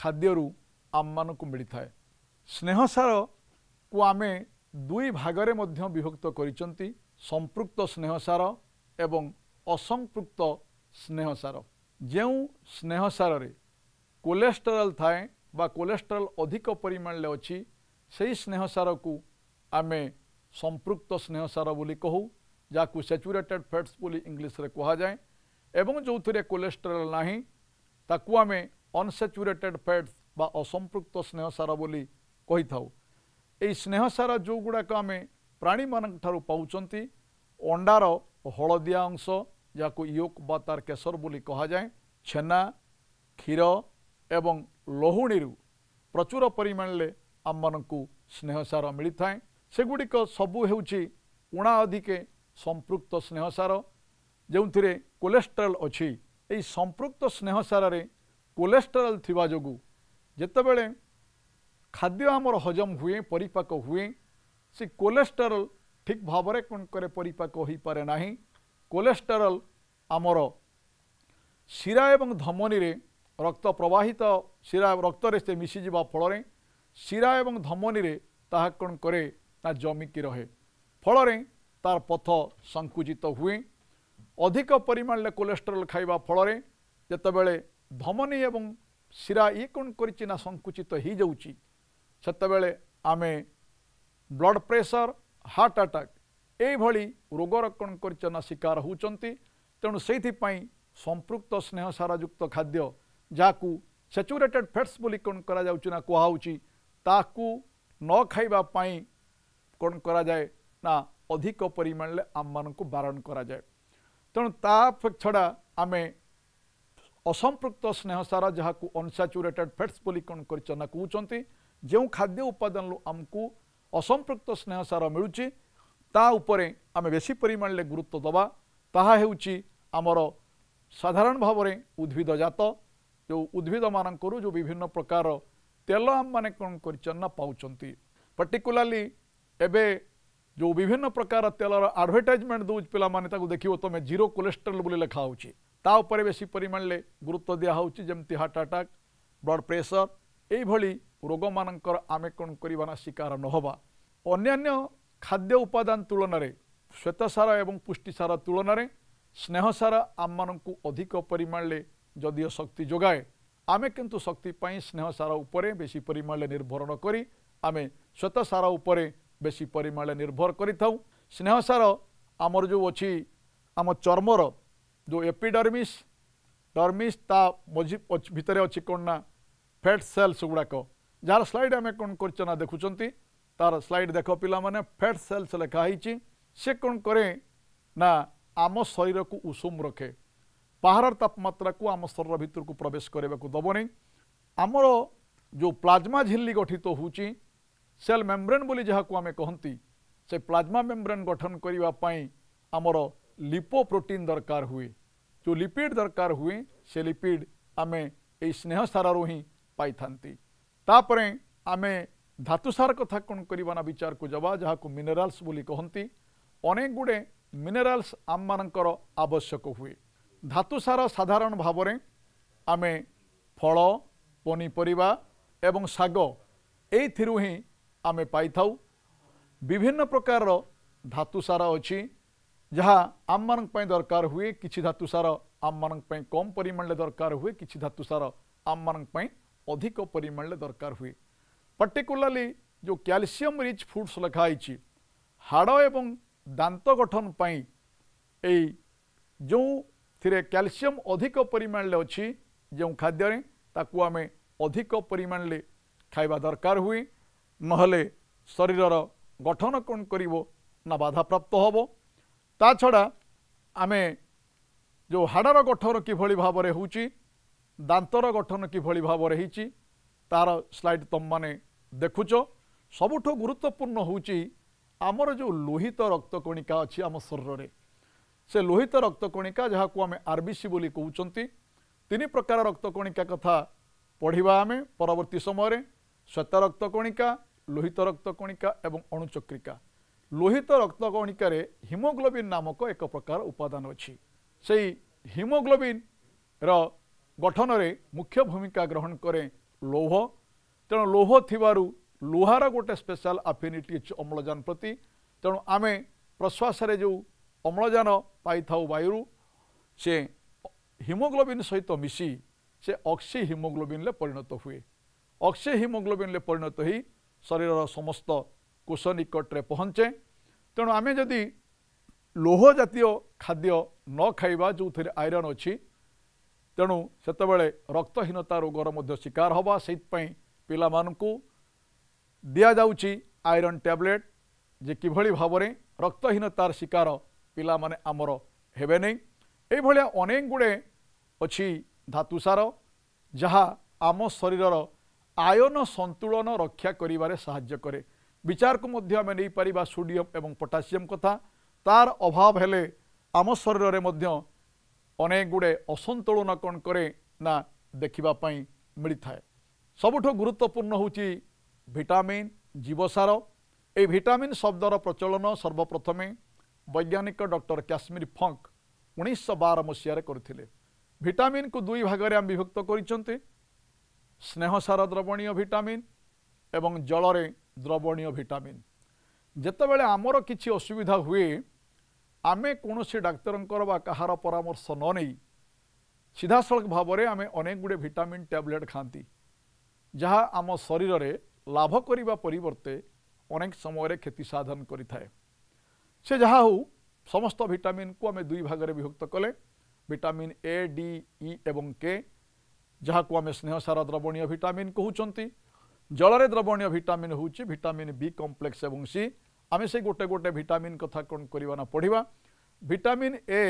ଖାଦ୍ୟରୁ ଆମମାନଙ୍କୁ ମିଳିଥାଏ ସ୍ନେହସାରକୁ ଆମେ ଦୁଇ ଭାଗରେ ମଧ୍ୟ ବିଭକ୍ତ କରିଛନ୍ତି ସମ୍ପୃକ୍ତ ସ୍ନେହସାର ଏବଂ ଅସମ୍ପୃକ୍ତ ସ୍ନେହସାର ଯେଉଁ ସ୍ନେହସାରରେ कोलेस्टरल थाए कोलेस्टरल अधिक परिमाण अच्छी से स्नेह सार को आम स्नेह सार बोली कहू जहाँ सेचुरेटेड फैट्स बोली इंग्लीश्रे कहुएं जो थे कोलेस्टरल नाकू आम अनसेचुरेटेड फैट्स असंपृक्त सार बोली कही था सार जो गुड़ाक आम प्राणी मान अंडार हलदिया अंश जहाँ को योक बा केशर बोली कहा जाए छेना क्षीर ଏବଂ ଲହୁଣୀରୁ ପ୍ରଚୁର ପରିମାଣରେ ଆମମାନଙ୍କୁ ସ୍ନେହସାର ମିଳିଥାଏ ସେଗୁଡ଼ିକ ସବୁ ହେଉଛି ଉଣା ଅଧିକେ ସମ୍ପୃକ୍ତ ସ୍ନେହସାର ଯେଉଁଥିରେ କୋଲେଷ୍ଟ୍ରଲ୍ ଅଛି ଏହି ସମ୍ପୃକ୍ତ ସ୍ନେହସାରରେ କୋଲେଷ୍ଟ୍ରଲ୍ ଥିବା ଯୋଗୁଁ ଯେତେବେଳେ ଖାଦ୍ୟ ଆମର ହଜମ ହୁଏ ପରିପାକ ହୁଏ ସେ କୋଲେଷ୍ଟ୍ରଲ୍ ଠିକ୍ ଭାବରେ କ'ଣ କରେ ପରିପାକ ହୋଇପାରେ ନାହିଁ କୋଲେଷ୍ଟ୍ରଲ୍ ଆମର ଶିରା ଏବଂ ଧମନୀରେ ରକ୍ତ ପ୍ରବାହିତ ଶିରା ରକ୍ତରେ ସେ ମିଶିଯିବା ଫଳରେ ଶିରା ଏବଂ ଧମନୀରେ ତାହା କ'ଣ କରେ ନା ଜମିକି ରହେ ଫଳରେ ତାର ପଥ ସଙ୍କୁଚିତ ହୁଏ ଅଧିକ ପରିମାଣରେ କୋଲେଷ୍ଟ୍ରଲ ଖାଇବା ଫଳରେ ଯେତେବେଳେ ଧମନୀ ଏବଂ ଶିରା ଇଏ କ'ଣ କରିଛି ନା ସଙ୍କୁଚିତ ହୋଇଯାଉଛି ସେତେବେଳେ ଆମେ ବ୍ଲଡ୍ ପ୍ରେସର ହାର୍ଟ ଆଟାକ୍ ଏଇଭଳି ରୋଗର କ'ଣ କରିଛ ନା ଶିକାର ହେଉଛନ୍ତି ତେଣୁ ସେଇଥିପାଇଁ ସମ୍ପୃକ୍ତ ସ୍ନେହସାରଯୁକ୍ତ ଖାଦ୍ୟ ଯାହାକୁ ସେଚୁରେଟେଡ୍ ଫ୍ୟାଟ୍ସ ବୋଲି କ'ଣ କରାଯାଉଛି ନା କୁହାହେଉଛି ତାହାକୁ ନ ଖାଇବା ପାଇଁ କ'ଣ କରାଯାଏ ନା ଅଧିକ ପରିମାଣରେ ଆମମାନଙ୍କୁ ବାରଣ କରାଯାଏ ତେଣୁ ତା ଛଡ଼ା ଆମେ ଅସମ୍ପୃକ୍ତ ସ୍ନେହସାର ଯାହାକୁ ଅନସାଚୁରେଟେଡ୍ ଫ୍ୟାଟ୍ସ ବୋଲି କ'ଣ କରିଚନା କହୁଛନ୍ତି ଯେଉଁ ଖାଦ୍ୟ ଉପାଦାନରୁ ଆମକୁ ଅସମ୍ପୃକ୍ତ ସ୍ନେହସାର ମିଳୁଛି ତା ଉପରେ ଆମେ ବେଶୀ ପରିମାଣରେ ଗୁରୁତ୍ୱ ଦେବା ତାହା ହେଉଛି ଆମର ସାଧାରଣ ଭାବରେ ଉଦ୍ଭିଦଜାତ উদভিদমানংকরু যে বিভিন্ন প্রকার তেল হাম মানে কোন করি চন্না পাউচন্তি পার্টিকুলারলি এবে যে বিভিন্ন প্রকার তেলৰ এডৱাৰ্টাইজমেন্ট দউ পিলা মানে তাকো দেখিও তমে জيرو কোলেষ্টৰল বুলি লিখা আছে তাৰ ওপৰে বেছি পৰিমাণলে গুৰুত্ব দিয়া হৈ আছে জেমতি हार्ट আটাক ব্লাড প্ৰেশৰ এই ভলি ৰোগমানংকৰ আমি কোন কৰিবনা শিকার নহবা অন্যান্য খাদ্য উপাদান তুলনৰে শ্বেতসৰা আৰু পুষ্টিসৰা তুলনৰে স্নেহসৰা আমমানক অধিক পৰিমাণলে ଯଦିଓ ଶକ୍ତି ଯୋଗାଏ ଆମେ କିନ୍ତୁ ଶକ୍ତି ପାଇଁ ସ୍ନେହ ସାର ଉପରେ ବେଶୀ ପରିମାଣରେ ନିର୍ଭର ନକରି ଆମେ ଶ୍ୱେତ ସାର ଉପରେ ବେଶୀ ପରିମାଣରେ ନିର୍ଭର କରିଥାଉ ସ୍ନେହ ସାର ଆମର ଯେଉଁ ଅଛି ଆମ ଚର୍ମର ଯେଉଁ ଏପିଡର୍ମିସ୍ ଡର୍ମିସ୍ ତା ମଝି ଭିତରେ ଅଛି କ'ଣ ନା ଫ୍ୟାଟ୍ ସେଲ୍ସ ଗୁଡ଼ାକ ଯାହାର ସ୍ଲାଇଡ଼୍ ଆମେ କ'ଣ କରିଛେ ନା ଦେଖୁଛନ୍ତି ତା'ର ସ୍ଲାଇଡ଼୍ ଦେଖ ପିଲାମାନେ ଫ୍ୟାଟ୍ ସେଲ୍ସ ଲେଖା ହେଇଛି ସେ କ'ଣ କରେ ନା ଆମ ଶରୀରକୁ ଉଷୁମ ରଖେ ବାହାରର ତାପମାତ୍ରାକୁ ଆମ ଶରୀର ଭିତରକୁ ପ୍ରବେଶ କରିବାକୁ ଦେବନି ଆମର ଯେଉଁ ପ୍ଲାଜମା ଝିଲ୍ଲି ଗଠିତ ହେଉଛି ସେଲ୍ ମେମ୍ବ୍ରେନ୍ ବୋଲି ଯାହାକୁ ଆମେ କହନ୍ତି ସେ ପ୍ଲାଜମା ମେମ୍ବ୍ରେନ୍ ଗଠନ କରିବା ପାଇଁ ଆମର ଲିପୋପ୍ରୋଟିନ୍ ଦରକାର ହୁଏ ଯେଉଁ ଲିପିଡ଼ ଦରକାର ହୁଏ ସେ ଲିପିଡ଼ ଆମେ ଏଇ ସ୍ନେହ ସାରରୁ ହିଁ ପାଇଥାନ୍ତି ତାପରେ ଆମେ ଧାତୁସାର କଥା କ'ଣ କରିବା ନା ବିଚାରକୁ ଯବା ଯାହାକୁ ମିନେରାଲ୍ସ ବୋଲି କହନ୍ତି ଅନେକ ଗୁଡ଼ିଏ ମିନେରାଲ୍ସ ଆମମାନଙ୍କର ଆବଶ୍ୟକ ହୁଏ ଧାତୁସାର ସାଧାରଣ ଭାବରେ ଆମେ ଫଳ ପନିପରିବା ଏବଂ ଶାଗ ଏଇଥିରୁ ହିଁ ଆମେ ପାଇଥାଉ ବିଭିନ୍ନ ପ୍ରକାରର ଧାତୁସାର ଅଛି ଯାହା ଆମମାନଙ୍କ ପାଇଁ ଦରକାର ହୁଏ କିଛି ଧାତୁସାର ଆମମାନଙ୍କ ପାଇଁ କମ୍ ପରିମାଣରେ ଦରକାର ହୁଏ କିଛି ଧାତୁସାର ଆମମାନଙ୍କ ପାଇଁ ଅଧିକ ପରିମାଣରେ ଦରକାର ହୁଏ ପର୍ଟିକୁଲାର୍ଲି ଯେଉଁ କ୍ୟାଲସିୟମ୍ ରିଚ୍ ଫୁଡ଼୍ସ ଲେଖା ହେଇଛି ହାଡ଼ ଏବଂ ଦାନ୍ତ ଗଠନ ପାଇଁ ଏଇ ଯେଉଁ ଏଥିରେ କ୍ୟାଲସିୟମ୍ ଅଧିକ ପରିମାଣରେ ଅଛି ଯେଉଁ ଖାଦ୍ୟରେ ତାକୁ ଆମେ ଅଧିକ ପରିମାଣରେ ଖାଇବା ଦରକାର ହୁଏ ନହେଲେ ଶରୀରର ଗଠନ କ'ଣ କରିବ ନା ବାଧାପ୍ରାପ୍ତ ହେବ ତା ଛଡ଼ା ଆମେ ଯେଉଁ ହାଡ଼ର ଗଠନ କିଭଳି ଭାବରେ ହେଉଛି ଦାନ୍ତର ଗଠନ କିଭଳି ଭାବରେ ହେଇଛି ତା'ର ସ୍ଲାଇଡ଼ ତୁମମାନେ ଦେଖୁଛ ସବୁଠୁ ଗୁରୁତ୍ୱପୂର୍ଣ୍ଣ ହେଉଛି ଆମର ଯେଉଁ ଲୋହିତ ରକ୍ତକଣିକା ଅଛି ଆମ ଶରୀରରେ সে লোহিত রক্তকণিকা যা আমি আরবিসি বলে কৌঁচি তিন প্রকার রক্তকণিকা কথা পড়া আমি পরবর্তী সময় শ্বেত রক্তকণিকা লোহিত রক্তকণিকা এবং অণুচক্রিকা লোহিত রক্তকণিকার হিমোগ্লোবিন নামক এক প্রকার উপাদান অছি সেই হিমোগ্লোবিনর গঠনরে মুখ্য ভূমিকা গ্রহণ করে লৌহ তেণু লৌহ থিবারু ଲୁହାର ଗୋଟେ ସ୍ପେଶାଲ ଆଫିନିଟି ଅଛି ଅମ୍ଳଜାନ ପ୍ରତି ତେଣୁ ଆମେ ପ୍ରଶ୍ୱାସରେ ଯେଉଁ ଅମ୍ଳଜାନ ପାଇଥାଉ ବାୟୁରୁ ସେ ହିମୋଗ୍ଲୋବିନ୍ ସହିତ ମିଶି ସେ ଅକ୍ସି ହିମୋଗ୍ଲୋବିନ୍ରେ ପରିଣତ ହୁଏ ଅକ୍ସି ହିମୋଗ୍ଲୋବିନ୍ରେ ପରିଣତ ହୋଇ ଶରୀରର ସମସ୍ତ କୋଷ ନିକଟରେ ପହଞ୍ଚେ ତେଣୁ ଆମେ ଯଦି ଲୋହ ଜାତୀୟ ଖାଦ୍ୟ ନ ଖାଇବା ଯେଉଁଥିରେ ଆଇରନ୍ ଅଛି ତେଣୁ ସେତେବେଳେ ରକ୍ତହୀନତା ରୋଗର ମଧ୍ୟ ଶିକାର ହେବା ସେଇଥିପାଇଁ ପିଲାମାନଙ୍କୁ ଦିଆଯାଉଛି ଆଇରନ୍ ଟ୍ୟାବଲେଟ୍ ଯେ କିଭଳି ଭାବରେ ରକ୍ତହୀନତାର ଶିକାର ପିଲାମାନେ ଆମର ହେବେ ନାହିଁ ଏଇଭଳିଆ ଅନେକ ଗୁଡ଼ିଏ ଅଛି ଧାତୁସାର ଯାହା ଆମ ଶରୀରର ଆୟନ ସନ୍ତୁଳନ ରକ୍ଷା କରିବାରେ ସାହାଯ୍ୟ କରେ ବିଚାରକୁ ମଧ୍ୟ ଆମେ ନେଇପାରିବା ସୋଡ଼ିୟମ୍ ଏବଂ ପଟାସିୟମ୍ କଥା ତାର ଅଭାବ ହେଲେ ଆମ ଶରୀରରେ ମଧ୍ୟ ଅନେକ ଗୁଡ଼ିଏ ଅସନ୍ତୁଳନ କ'ଣ କରେ ନା ଦେଖିବା ପାଇଁ ମିଳିଥାଏ ସବୁଠୁ ଗୁରୁତ୍ୱପୂର୍ଣ୍ଣ ହେଉଛି ଭିଟାମିନ୍ ଜୀବସାର এই ভিটামিন শব্দর প্রচলন সর্বপ্রথমে ବୈଜ୍ଞାନିକ ଡକ୍ଟର କାଶ୍ମୀର ଫଙ୍କ ଉଣେଇଶହ ବାର ମସିହାରେ କରିଥିଲେ ଭିଟାମିନ୍କୁ ଦୁଇ ଭାଗରେ ଆମେ ବିଭକ୍ତ କରିଛନ୍ତି ସ୍ନେହସାର ଦ୍ରବଣୀୟ ଭିଟାମିନ୍ ଏବଂ ଜଳରେ ଦ୍ରବଣୀୟ ଭିଟାମିନ୍ ଯେତେବେଳେ ଆମର କିଛି ଅସୁବିଧା ହୁଏ ଆମେ କୌଣସି ଡାକ୍ତରଙ୍କର ବା କାହାର ପରାମର୍ଶ ନ ନେଇ ସିଧାସଳଖ ଭାବରେ ଆମେ ଅନେକ ଗୁଡ଼ିଏ ଭିଟାମିନ୍ ଟ୍ୟାବଲେଟ୍ ଖାଆନ୍ତି ଯାହା ଆମ ଶରୀରରେ ଲାଭ କରିବା ପରିବର୍ତ୍ତେ ଅନେକ ସମୟରେ କ୍ଷତି ସାଧନ କରିଥାଏ সে যাহা হো সমস্ত ভিটামিন কু আমি দুই ভাগে বিভক্ত কলে ভিটামিন এ ডি ই এবং কে যাহাকু আমি স্নেহসার দ্রবণীয় ভিটামিন কুচি জলরে দ্রবণীয় ভিটামিন হচ্ছে ভিটামিন বি কমপ্লেক্স এবং সি আমি সেই গোটে গোটে ভিটামিন কথা কোণ করা না পড়া ভিটামিন এ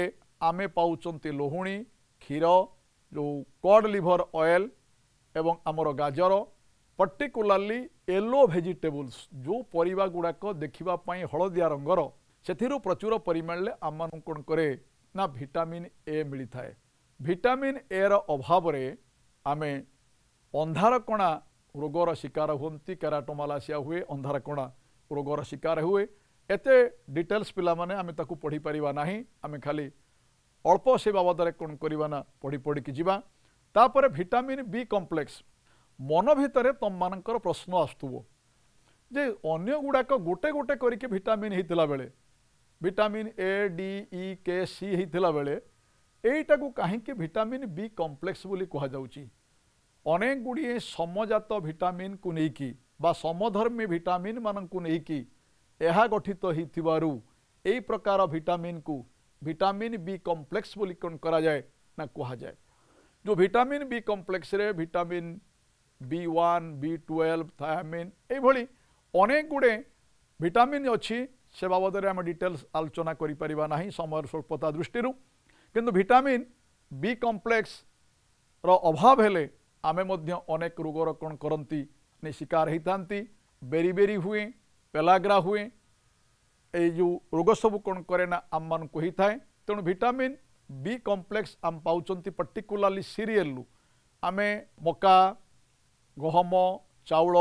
আমি পাচ্ছি লোহুণী ক্ষীর যে কড লিভর অয়েল এবং আমার গাজর পর্টিকুলারলি এলো ভেজিটেবলস যে পরিবা গুড়াক দেখা হলদিয়া রঙর ସେଥିରୁ ପ୍ରଚୁର ପରିମାଣରେ ଆମମାନଙ୍କୁ କ'ଣ କରେ ନା ଭିଟାମିନ୍ ଏ ମିଳିଥାଏ ଭିଟାମିନ୍ ଏର ଅଭାବରେ ଆମେ ଅନ୍ଧାରକଣା ରୋଗର ଶିକାର ହୁଅନ୍ତି କେରାଟୋମାଲାସିଆ ହୁଏ ଅନ୍ଧାରକଣା ରୋଗର ଶିକାର ହୁଏ ଏତେ ଡିଟେଲ୍ସ ପିଲାମାନେ ଆମେ ତାକୁ ପଢ଼ିପାରିବା ନାହିଁ ଆମେ ଖାଲି ଅଳ୍ପ ସେ ବାବଦରେ କ'ଣ କରିବା ନା ପଢ଼ି ପଢ଼ିକି ଯିବା ତାପରେ ଭିଟାମିନ୍ ବି କମ୍ପ୍ଲେକ୍ସ ମନ ଭିତରେ ତମମାନଙ୍କର ପ୍ରଶ୍ନ ଆସୁଥିବ ଯେ ଅନ୍ୟ ଗୁଡ଼ାକ ଗୋଟେ ଗୋଟେ କରିକି ଭିଟାମିନ୍ ହେଇଥିଲା ବେଳେ vitamin A D E K C ହେଇଥିଲା ବେଳେ ଏଇଟାକୁ କାହିଁକି ଭିଟାମିନ୍ ବି କମ୍ପ୍ଲେକ୍ସ ବୋଲି କୁହାଯାଉଛି ଅନେକ ଗୁଡ଼ିଏ ସମଜାତ ଭିଟାମିନ୍କୁ ନେଇକି ବା ସମଧର୍ମୀ ଭିଟାମିନ୍ମାନଙ୍କୁ ନେଇକି ଏହା ଗଠିତ ହେଇଥିବାରୁ ଏହି ପ୍ରକାର ଭିଟାମିନ୍କୁ ଭିଟାମିନ୍ ବି କମ୍ପ୍ଲେକ୍ସ ବୋଲି କ'ଣ କରାଯାଏ ନା କୁହାଯାଏ ଯେଉଁ ଭିଟାମିନ୍ ବି କମ୍ପ୍ଲେକ୍ସରେ vitamin B one B twelve thiamine ଏଇଭଳି ଅନେକ ଗୁଡ଼ିଏ ଭିଟାମିନ୍ ଅଛି সে বাবদরে আমি ডিটেলস আলোচনা করি পারিবা না সময়ের স্বল্পতা দৃষ্টি কিন্তু ভিটামিন বি কমপ্লেক্সর অভাব হলে আমি অনেক রোগর কোণ করতে শিকার হয়ে থাকে বেরি হুয়ে পেলাগ্রা হুয়ে এই যে রোগ সবু কোণ করে না আমি হয়ে থাকে তেমন ভিটামিন বি কমপ্লেক্স আমি পাচ্ছি পার্টিকুলারলি সিরিয়েলু আমি মকা গহম চাউল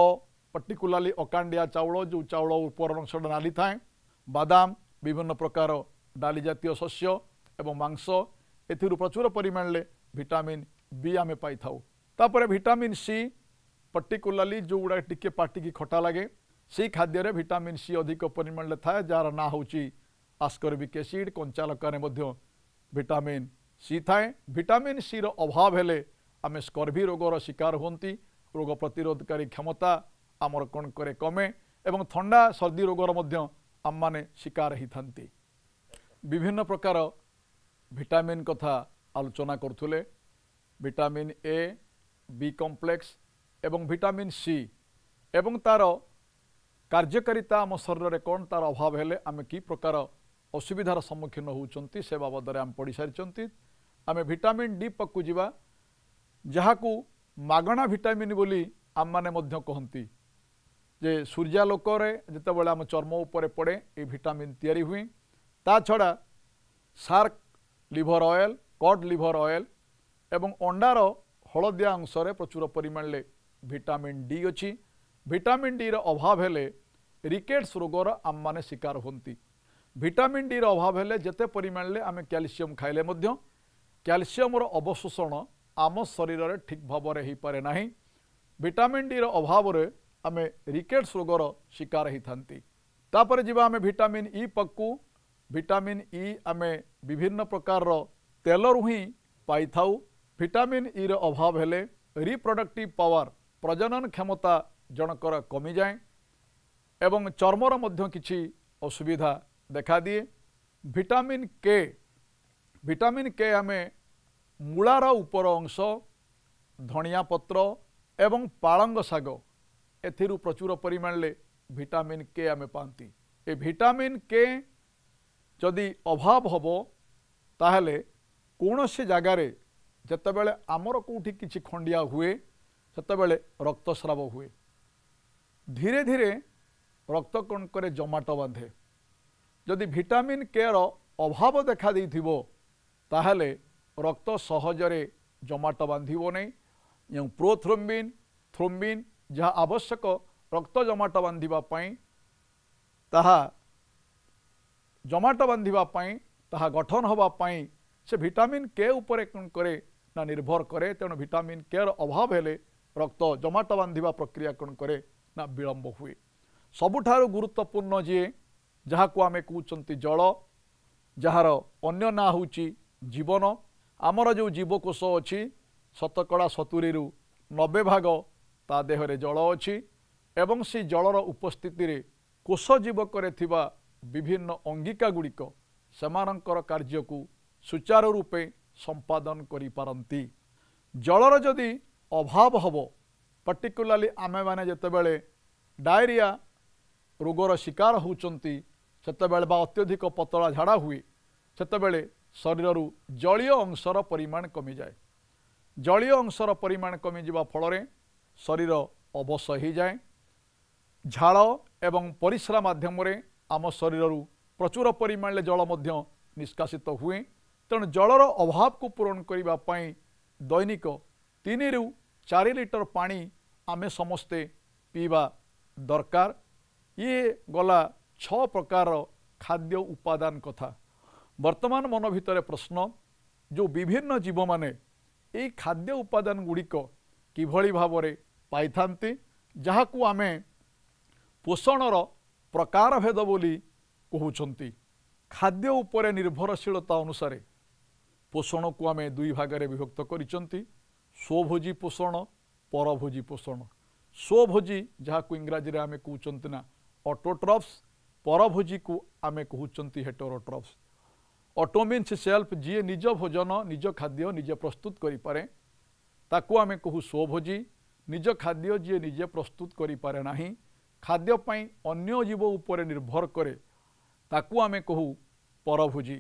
পর্টিকুলারলি অকাণ্ডিয়া চাউল যে চাউল উপর অংশটা নালি থাকে ବାଦାମ ବିଭିନ୍ନ ପ୍ରକାର ଡାଲି ଜାତୀୟ ଶସ୍ୟ ଏବଂ ମାଂସ ଏଥିରୁ ପ୍ରଚୁର ପରିମାଣରେ ଭିଟାମିନ୍ ବି ଆମେ ପାଇଥାଉ ତାପରେ ଭିଟାମିନ୍ ସି ପର୍ଟିକୁଲାର୍ଲି ଯେଉଁଗୁଡ଼ାକ ଟିକେ ପାଟିକି ଖଟା ଲାଗେ ସେଇ ଖାଦ୍ୟରେ ଭିଟାମିନ୍ ସି ଅଧିକ ପରିମାଣରେ ଥାଏ ଯାହାର ନାଁ ହେଉଛି ଆସ୍କରବିକ୍ ଏସିଡ଼୍ କଞ୍ଚା ଲଙ୍କାରେ ମଧ୍ୟ ଭିଟାମିନ୍ ସି ଥାଏ ଭିଟାମିନ୍ ସିର ଅଭାବ ହେଲେ ଆମେ ସ୍କର୍ଭି ରୋଗର ଶିକାର ହୁଅନ୍ତି ରୋଗ ପ୍ରତିରୋଧକାରୀ କ୍ଷମତା ଆମର କ'ଣ କରେ କମେ ଏବଂ ଥଣ୍ଡା ସର୍ଦ୍ଦି ରୋଗର ମଧ୍ୟ ଆମମାନେ ଶିକାର ହୋଇଥାନ୍ତି ବିଭିନ୍ନ ପ୍ରକାର ଭିଟାମିନ୍ କଥା ଆଲୋଚନା କରୁଥିଲେ ଭିଟାମିନ୍ ଏ ବି କମ୍ପ୍ଲେକ୍ସ ଏବଂ ଭିଟାମିନ୍ ସି ଏବଂ ତା'ର କାର୍ଯ୍ୟକାରିତା ଆମ ଶରୀରରେ କ'ଣ ତା'ର ଅଭାବ ହେଲେ ଆମେ କି ପ୍ରକାର ଅସୁବିଧାର ସମ୍ମୁଖୀନ ହେଉଛନ୍ତି ସେ ବାବଦରେ ଆମେ ପଢ଼ିସାରିଛନ୍ତି ଆମେ ଭିଟାମିନ୍ ଡି ପାଖକୁ ଯିବା ଯାହାକୁ ମାଗଣା ଭିଟାମିନ୍ ବୋଲି ଆମମାନେ ମଧ୍ୟ କହନ୍ତି ଯେ ସୂର୍ଯ୍ୟାଲୋକରେ ଯେତେବେଳେ ଆମ ଚର୍ମ ଉପରେ ପଡ଼େ ଏ ଭିଟାମିନ୍ ତିଆରି ହୁଏ ତା ଛଡ଼ା shark liver oil cod liver oil এবং অন্ডার হলদিয়া অংশরে প্রচুর পরিমাণে ভিটামিন ডি অছি ভিটামিন ডির অভাব হলে রিকেটস রোগর আমি শিকার হুঁতি ভিটামিন ডির অভাব হলে যেতে পরিমাণে আমি ক্যালসিয়াম খাইলে মধ্য ক্যালসিয়ামর অবশোষণ আম শরীরের ঠিক ভাবে হয়ে পড়ে না ভিটামিন ডির অভাবরে आम रिकेट्स रोगर शिकार होतापर जामें भिटाम इ पकु भिटाम इ आम विभिन्न प्रकार तेल रु पाई भिटामिन इर e अभाव हेले रिप्रोडक्टिव पावर प्रजनन क्षमता जनकर कमी जाए एवं चर्मर मध्य किसी असुविधा देखा दिए भिटाम के भिटामिन के आम मूलार ऊपर अंश धनिया पत्र एवं पालंग शाग ଏଥିରୁ ପ୍ରଚୁର ପରିମାଣରେ ଭିଟାମିନ୍ କେ ଆମେ ପାଆନ୍ତି ଏ ଭିଟାମିନ୍ କେ ଯଦି ଅଭାବ ହେବ ତାହେଲେ କୌଣସି ଜାଗାରେ ଯେତେବେଳେ ଆମର କେଉଁଠି କିଛି ଖଣ୍ଡିଆ ହୁଏ ସେତେବେଳେ ରକ୍ତସ୍ରାବ ହୁଏ ଧୀରେ ଧୀରେ ରକ୍ତକଣିକରେ ଜମାଟ ବାନ୍ଧେ ଯଦି ଭିଟାମିନ୍ କେର ଅଭାବ ଦେଖାଦେଇଥିବ ତାହେଲେ ରକ୍ତ ସହଜରେ ଜମାଟ ବାନ୍ଧିବ ନାହିଁ ଯେଉଁ ପ୍ରୋଥ୍ରୋମ୍ବିନ୍ ଥ୍ରୋମ୍ବିନ୍ ଯାହା ଆବଶ୍ୟକ ରକ୍ତ ଜମାଟ ବାନ୍ଧିବା ପାଇଁ ତାହା ଜମାଟ ବାନ୍ଧିବା ପାଇଁ ତାହା ଗଠନ ହେବା ପାଇଁ ସେ ଭିଟାମିନ୍ କେ ଉପରେ କ'ଣ କରେ ନା ନିର୍ଭର କରେ ତେଣୁ ଭିଟାମିନ୍ କେର ଅଭାବ ହେଲେ ରକ୍ତ ଜମାଟ ବାନ୍ଧିବା ପ୍ରକ୍ରିୟା କ'ଣ କରେ ନା ବିଳମ୍ବ ହୁଏ ସବୁଠାରୁ ଗୁରୁତ୍ୱପୂର୍ଣ୍ଣ ଯିଏ ଯାହାକୁ ଆମେ କହୁଛନ୍ତି ଜଳ ଯାହାର ଅନ୍ୟ ନାଁ ହେଉଛି ଜୀବନ ଆମର ଯେଉଁ ଜୀବକୋଷ ଅଛି ଶତକଡ଼ା ସତୁରିରୁ ନବେ ଭାଗ ତା ଦେହରେ ଜଳ ଅଛି ଏବଂ ସେ ଜଳର ଉପସ୍ଥିତିରେ କୋଷ ଜୀବକରେ ଥିବା ବିଭିନ୍ନ ଅଙ୍ଗିକା ଗୁଡ଼ିକ ସେମାନଙ୍କର କାର୍ଯ୍ୟକୁ ସୁଚାରୁ ରୂପେ ସମ୍ପାଦନ କରିପାରନ୍ତି ଜଳର ଯଦି ଅଭାବ ହେବ ପର୍ଟିକୁଲାର୍ଲି ଆମେମାନେ ଯେତେବେଳେ ଡାଇରିଆ ରୋଗର ଶିକାର ହେଉଛନ୍ତି ସେତେବେଳେ ବା ଅତ୍ୟଧିକ ପତଳା ଝାଡ଼ା ହୁଏ ସେତେବେଳେ ଶରୀରରୁ ଜଳୀୟ ଅଂଶର ପରିମାଣ କମିଯାଏ ଜଳୀୟ ଅଂଶର ପରିମାଣ କମିଯିବା ଫଳରେ ଶରୀର ଅବଶ ହୋଇଯାଏ ଝାଳ ଏବଂ ପରିସ୍ରା ମାଧ୍ୟମରେ ଆମ ଶରୀରରୁ ପ୍ରଚୁର ପରିମାଣରେ ଜଳ ମଧ୍ୟ ନିଷ୍କାସିତ ହୁଏ ତେଣୁ ଜଳର ଅଭାବକୁ ପୂରଣ କରିବା ପାଇଁ ଦୈନିକ ତିନିରୁ ଚାରି ଲିଟର ପାଣି ଆମେ ସମସ୍ତେ ପିଇବା ଦରକାର ଇଏ ଗଲା ଛଅ ପ୍ରକାର ଖାଦ୍ୟ ଉପାଦାନ କଥା ବର୍ତ୍ତମାନ ମନ ଭିତରେ ପ୍ରଶ୍ନ ଯେଉଁ ବିଭିନ୍ନ ଜୀବମାନେ ଏଇ ଖାଦ୍ୟ ଉପାଦାନ ଗୁଡ଼ିକ କିଭଳି ଭାବରେ ପାଇଥାନ୍ତି ଯାହାକୁ ଆମେ ପୋଷଣର ପ୍ରକାର ଭେଦ ବୋଲି କହୁଛନ୍ତି ଖାଦ୍ୟ ଉପରେ ନିର୍ଭରଶୀଳତା ଅନୁସାରେ ପୋଷଣକୁ ଆମେ ଦୁଇ ଭାଗରେ ବିଭକ୍ତ କରିଛନ୍ତି ସ୍ୱଭୋଜି ପୋଷଣ ପରଭୋଜି ପୋଷଣ ସ୍ୱଭୋଜି ଯାହାକୁ ଇଂରାଜୀରେ ଆମେ କହୁଛନ୍ତି ନା ଅଟୋଟ୍ରପ୍ସ ପରଭୋଜିକୁ ଆମେ କହୁଛନ୍ତି ହେଟରୋଟ୍ରପ୍ସ ଅଟୋ ମିନ୍ସ ସେଲ୍ଫ ଯିଏ ନିଜ ଭୋଜନ ନିଜ ଖାଦ୍ୟ ନିଜେ ପ୍ରସ୍ତୁତ କରିପାରେ ତାକୁ ଆମେ କହୁ ସ୍ୱଭୋଜି ନିଜ ଖାଦ୍ୟ ଯିଏ ନିଜେ ପ୍ରସ୍ତୁତ କରିପାରେ ନାହିଁ ଖାଦ୍ୟ ପାଇଁ ଅନ୍ୟ ଜୀବ ଉପରେ ନିର୍ଭର କରେ ତାକୁ ଆମେ କହୁ ପରଭୋଜି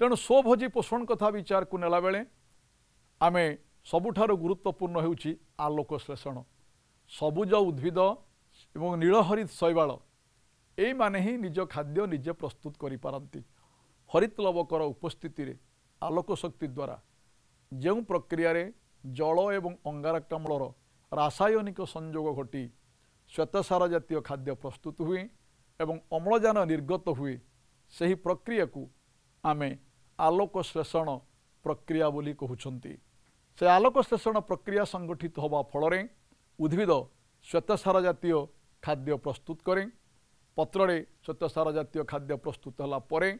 ତେଣୁ ସ୍ୱଭୋଜି ପୋଷଣ କଥା ବିଚାରକୁ ନେଲାବେଳେ ଆମେ ସବୁଠାରୁ ଗୁରୁତ୍ୱପୂର୍ଣ୍ଣ ହେଉଛି ଆଲୋକଶ୍ଳେଷଣ ସବୁଜ ଉଦ୍ଭିଦ ଏବଂ ନୀଳହରିତ ଶୈବାଳ ଏଇମାନେ ହିଁ ନିଜ ଖାଦ୍ୟ ନିଜେ ପ୍ରସ୍ତୁତ କରିପାରନ୍ତି ହରିତ ଲବକର ଉପସ୍ଥିତିରେ ଆଲୋକ ଶକ୍ତି ଦ୍ୱାରା ଯେଉଁ ପ୍ରକ୍ରିୟାରେ ଜଳ ଏବଂ ଅଙ୍ଗାରକାମ୍ଳର ରାସାୟନିକ ସଂଯୋଗ ଘଟି ଶ୍ୱେତସାର ଜାତୀୟ ଖାଦ୍ୟ ପ୍ରସ୍ତୁତ ହୁଏ ଏବଂ ଅମ୍ଳଜାନ ନିର୍ଗତ ହୁଏ ସେହି ପ୍ରକ୍ରିୟାକୁ ଆମେ ଆଲୋକଶ୍ଳେଷଣ ପ୍ରକ୍ରିୟା ବୋଲି କହୁଛନ୍ତି ସେ ଆଲୋକଶ୍ଳେଷଣ ପ୍ରକ୍ରିୟା ସଂଗଠିତ ହେବା ଫଳରେ ଉଦ୍ଭିଦ ଶ୍ୱେତସାର ଜାତୀୟ ଖାଦ୍ୟ ପ୍ରସ୍ତୁତ କରେ ପତ୍ରରେ ଶ୍ୱେତସାର ଜାତୀୟ ଖାଦ୍ୟ ପ୍ରସ୍ତୁତ ହେଲା ପରେ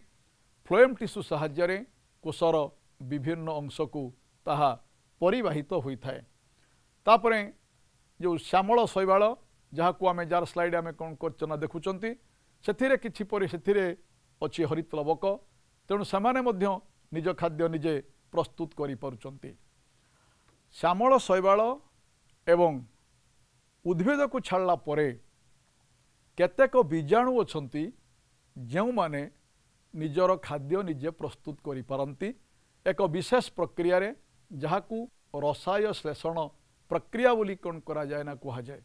ଫ୍ଲୋଏମ୍ ଟିସୁ ସାହାଯ୍ୟରେ କୋଷର ବିଭିନ୍ନ ଅଂଶକୁ ତାହା পরিবাহিত হয়ে থাকে তাপরে যে শ্যামল শৈবাল যা আমি যার স্লাইড আমি কম না দেখুম সেথিরে কিছু পরি সেথিরে অছি হরিতলবক তেমন সেমানে মধ্য নিজ খাদ্য নিজে প্রস্তুত করে পুঁচ শ্যামল শৈবাল এবং ଉଦ୍ଭିଦକୁ ছাড়া পরে কতক বীজাণু অনেক নিজের খাদ্য নিজে প্রস্তুত করে କରିପାରନ୍ତି এক বিশেষ প্রক্রিয়ায় ଯାହାକୁ ରସାୟ ଶ୍ଳେଷଣ ପ୍ରକ୍ରିୟା ବୋଲି କ'ଣ କରାଯାଏ ନା କୁହାଯାଏ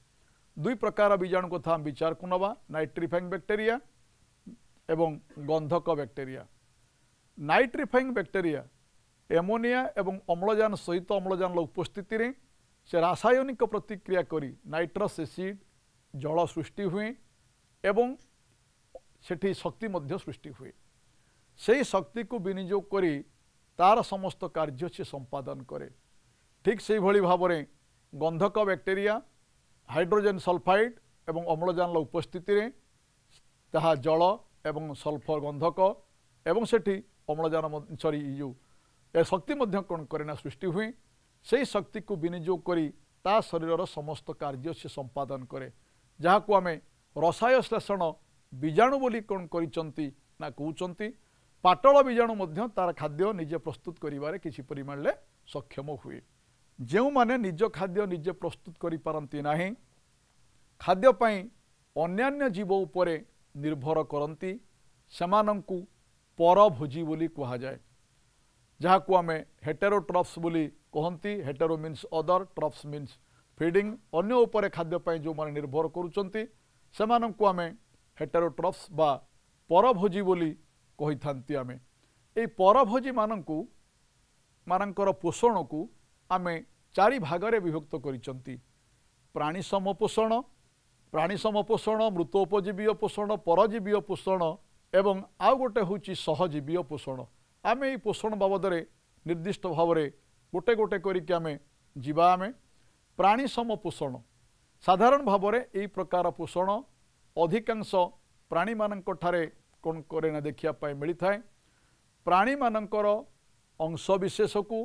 ଦୁଇ ପ୍ରକାର ବୀଜାଣୁ କଥା ଆମେ ବିଚାରକୁ ନେବା ନାଇଟ୍ରିଫାଇଂ ବ୍ୟାକ୍ଟେରିଆ ଏବଂ ଗନ୍ଧକ ବ୍ୟାକ୍ଟେରିଆ ନାଇଟ୍ରିଫାଇଂ ବ୍ୟାକ୍ଟେରିଆ ଏମୋନିଆ ଏବଂ ଅମ୍ଳଜାନ ସହିତ ଅମ୍ଳଜାନର ଉପସ୍ଥିତିରେ ସେ ରାସାୟନିକ ପ୍ରତିକ୍ରିୟା କରି ନାଇଟ୍ରସ୍ ଏସିଡ୍ ଜଳ ସୃଷ୍ଟି ହୁଏ ଏବଂ ସେଠି ଶକ୍ତି ମଧ୍ୟ ସୃଷ୍ଟି ହୁଏ ସେହି ଶକ୍ତିକୁ ବିନିଯୋଗ କରି তার সমস্ত কার্য সে সম্পাদন করে ঠিক সেইভাবে ভাবে গন্ধক ব্যাকটেরিয়া হাইড্রোজেন সলফাইড এবং অম্লজানর উপস্থিতি তাহা জল এবং সলফর গন্ধক এবং সেটি অম্লজান সরি ইউ এ শক্তি মধ্যে কোণ করে না সৃষ্টি হুয়ে সেই শক্তিকে বিনিযোগ করে তা শরীরর সমস্ত কার্য সে সম্পাদন করে যাহাকু আমি রসায়শ্লেষণ বীজাণু বলে কোণ করছেন না কৌঁচ ପାଟଳ ବୀଜାଣୁ ମଧ୍ୟ ତାର ଖାଦ୍ୟ ନିଜେ ପ୍ରସ୍ତୁତ କରିବାରେ କିଛି ପରିମାଣରେ ସକ୍ଷମ ହୁଏ ଯେଉଁମାନେ ନିଜ ଖାଦ୍ୟ ନିଜେ ପ୍ରସ୍ତୁତ କରିପାରନ୍ତି ନାହିଁ ଖାଦ୍ୟ ପାଇଁ ଅନ୍ୟାନ୍ୟ ଜୀବ ଉପରେ ନିର୍ଭର କରନ୍ତି ସେମାନଙ୍କୁ ପରଭୋଜି ବୋଲି କୁହାଯାଏ ଯାହାକୁ ଆମେ ହେଟେରୋଟ୍ରପ୍ସ ବୋଲି କହନ୍ତି hetero means other trophs means feeding ଅନ୍ୟ ଉପରେ ଖାଦ୍ୟ ପାଇଁ ଯେଉଁମାନେ ନିର୍ଭର କରୁଛନ୍ତି ସେମାନଙ୍କୁ ଆମେ ହେଟେରୋଟ୍ରପ୍ସ ବା ପରଭୋଜି ବୋଲି କହିଥାନ୍ତି ଆମେ ଏଇ ପରଭୋଜୀମାନଙ୍କୁ ମାନଙ୍କର ପୋଷଣକୁ ଆମେ ଚାରି ଭାଗରେ ବିଭକ୍ତ କରିଛନ୍ତି ପ୍ରାଣୀ ସମପୋଷଣ ପ୍ରାଣୀ ସମପୋଷଣ ମୃତ ଉପଜୀବୀୟ ପୋଷଣ ପରଜୀବୀୟ ପୋଷଣ ଏବଂ ଆଉ ଗୋଟେ ହେଉଛି ସହଜୀବୀୟ ପୋଷଣ ଆମେ ଏଇ ପୋଷଣ ବାବଦରେ ନିର୍ଦ୍ଦିଷ୍ଟ ଭାବରେ ଗୋଟେ ଗୋଟେ କରିକି ଆମେ ଯିବା ଆମେ ପ୍ରାଣୀ ସମପୋଷଣ ସାଧାରଣ ଭାବରେ ଏହି ପ୍ରକାର ପୋଷଣ ଅଧିକାଂଶ ପ୍ରାଣୀମାନଙ୍କ ଠାରେ କ'ଣ କରେ ନା ଦେଖିବା ପାଇଁ ମିଳିଥାଏ ପ୍ରାଣୀମାନଙ୍କର ଅଂଶବିଶେଷକୁ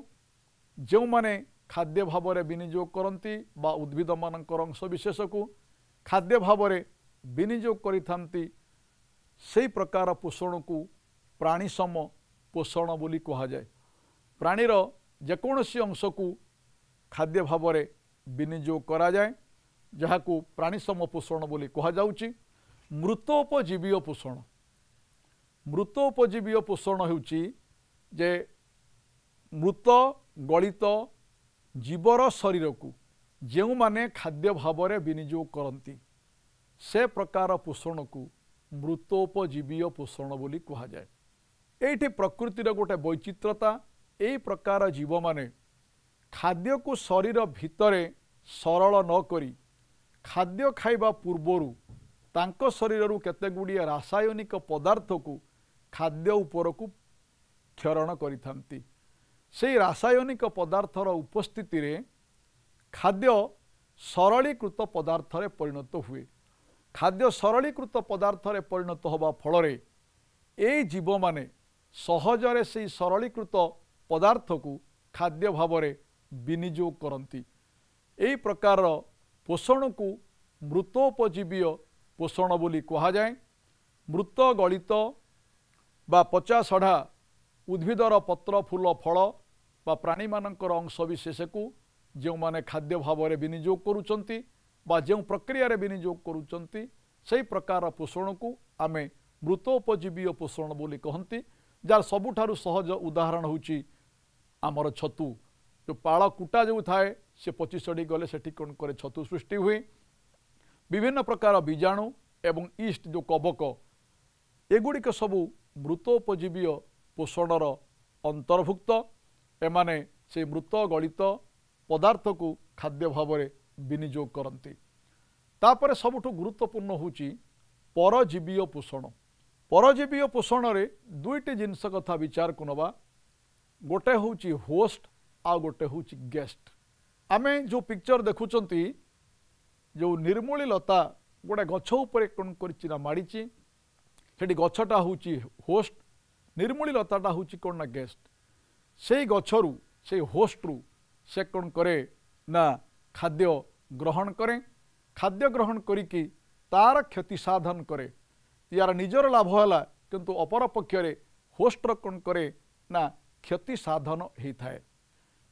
ଯେଉଁମାନେ ଖାଦ୍ୟ ଭାବରେ ବିନିଯୋଗ କରନ୍ତି ବା ଉଦ୍ଭିଦମାନଙ୍କର ଅଂଶବିଶେଷକୁ ଖାଦ୍ୟ ଭାବରେ ବିନିଯୋଗ କରିଥାନ୍ତି ସେହି ପ୍ରକାର ପୋଷଣକୁ ପ୍ରାଣୀସମ ପୋଷଣ ବୋଲି କୁହାଯାଏ ପ୍ରାଣୀର ଯେକୌଣସି ଅଂଶକୁ ଖାଦ୍ୟ ଭାବରେ ବିନିଯୋଗ କରାଯାଏ ଯାହାକୁ ପ୍ରାଣୀସମ ପୋଷଣ ବୋଲି କୁହାଯାଉଛି ମୃତୋପଜୀବୀୟ ପୋଷଣ ମୃତ ଉପଜୀବୀୟ ପୋଷଣ ହେଉଛି ଯେ ମୃତ ଗଳିତ ଜୀବର ଶରୀରକୁ ଯେଉଁମାନେ ଖାଦ୍ୟ ଭାବରେ ବିନିଯୋଗ କରନ୍ତି ସେ ପ୍ରକାର ପୋଷଣକୁ ମୃତୋପଜୀବୀୟ ପୋଷଣ ବୋଲି କୁହାଯାଏ ଏଇଠି ପ୍ରକୃତିର ଗୋଟେ ବୈଚିତ୍ରତା ଏହି ପ୍ରକାର ଜୀବମାନେ ଖାଦ୍ୟକୁ ଶରୀର ଭିତରେ ସରଳ ନ କରି ଖାଦ୍ୟ ଖାଇବା ପୂର୍ବରୁ ତାଙ୍କ ଶରୀରରୁ କେତେଗୁଡ଼ିଏ ରାସାୟନିକ ପଦାର୍ଥକୁ ଖାଦ୍ୟ ଉପରକୁ କ୍ଷରଣ କରିଥାନ୍ତି ସେଇ ରାସାୟନିକ ପଦାର୍ଥର ଉପସ୍ଥିତିରେ ଖାଦ୍ୟ ସରଳୀକୃତ ପଦାର୍ଥରେ ପରିଣତ ହୁଏ ଖାଦ୍ୟ ସରଳୀକୃତ ପଦାର୍ଥରେ ପରିଣତ ହେବା ଫଳରେ ଏଇ ଜୀବମାନେ ସହଜରେ ସେଇ ସରଳୀକୃତ ପଦାର୍ଥକୁ ଖାଦ୍ୟ ଭାବରେ ବିନିଯୋଗ କରନ୍ତି ଏହି ପ୍ରକାରର ପୋଷଣକୁ ମୃତୋପଜୀବୀୟ ପୋଷଣ ବୋଲି କୁହାଯାଏ ମୃତ ଗଳିତ ବା ପଚା ସଢ଼ା ଉଦ୍ଭିଦର ପତ୍ର ଫୁଲ ଫଳ ବା ପ୍ରାଣୀମାନଙ୍କର ଅଂଶବିଶେଷକୁ ଯେଉଁମାନେ ଖାଦ୍ୟ ଭାବରେ ବିନିଯୋଗ କରୁଛନ୍ତି ବା ଯେଉଁ ପ୍ରକ୍ରିୟାରେ ବିନିଯୋଗ କରୁଛନ୍ତି ସେହି ପ୍ରକାର ପୋଷଣକୁ ଆମେ ମୃତୋପଜୀବୀୟ ପୋଷଣ ବୋଲି କହନ୍ତି ଯାହାର ସବୁଠାରୁ ସହଜ ଉଦାହରଣ ହେଉଛି ଆମର ଛତୁ ଯେଉଁ ପାଳ କୁଟା ଯେଉଁ ଥାଏ ସେ ପଚିଶଡ଼ି ଗଲେ ସେଠି କ'ଣ କରେ ଛତୁ ସୃଷ୍ଟି ହୁଏ ବିଭିନ୍ନ ପ୍ରକାର ବୀଜାଣୁ ଏବଂ ଇଷ୍ଟ ଯେଉଁ କବକ ଏଗୁଡ଼ିକ ସବୁ ମୃତୋପଜୀବୀୟ ପୋଷଣର ଅନ୍ତର୍ଭୁକ୍ତ ଏମାନେ ସେ ମୃତ ଗଳିତ ପଦାର୍ଥକୁ ଖାଦ୍ୟ ଭାବରେ ବିନିଯୋଗ କରନ୍ତି ତାପରେ ସବୁଠୁ ଗୁରୁତ୍ୱପୂର୍ଣ୍ଣ ହେଉଛି ପରଜୀବୀୟ ପୋଷଣ ପରଜୀବୀୟ ପୋଷଣରେ ଦୁଇଟି ଜିନିଷ କଥା ବିଚାରକୁ ନେବା ଗୋଟେ ହେଉଛି ହୋଷ୍ଟ ଆଉ ଗୋଟେ ହେଉଛି ଗେଷ୍ଟ ଆମେ ଯେଉଁ ପିକ୍ଚର୍ ଦେଖୁଛନ୍ତି ଯେଉଁ ନିର୍ମୂଳୀ ଲତା ଗୋଟେ ଗଛ ଉପରେ କ'ଣ କରିଛି ନା ମାଡ଼ିଛି ସେଠି ଗଛଟା ହେଉଛି ହୋଷ୍ଟ ନିର୍ମୂଳୀ ଲତାଟା ହେଉଛି କ'ଣ ନା ଗେଷ୍ଟ ସେଇ ଗଛରୁ ସେଇ ହୋଷ୍ଟରୁ ସେ କ'ଣ କରେ ନା ଖାଦ୍ୟ ଗ୍ରହଣ କରେ ଖାଦ୍ୟ ଗ୍ରହଣ କରିକି ତା'ର କ୍ଷତି ସାଧନ କରେ ୟାର ନିଜର ଲାଭ ହେଲା କିନ୍ତୁ ଅପରପକ୍ଷରେ ହୋଷ୍ଟର କ'ଣ କରେ ନା କ୍ଷତି ସାଧନ ହେଇଥାଏ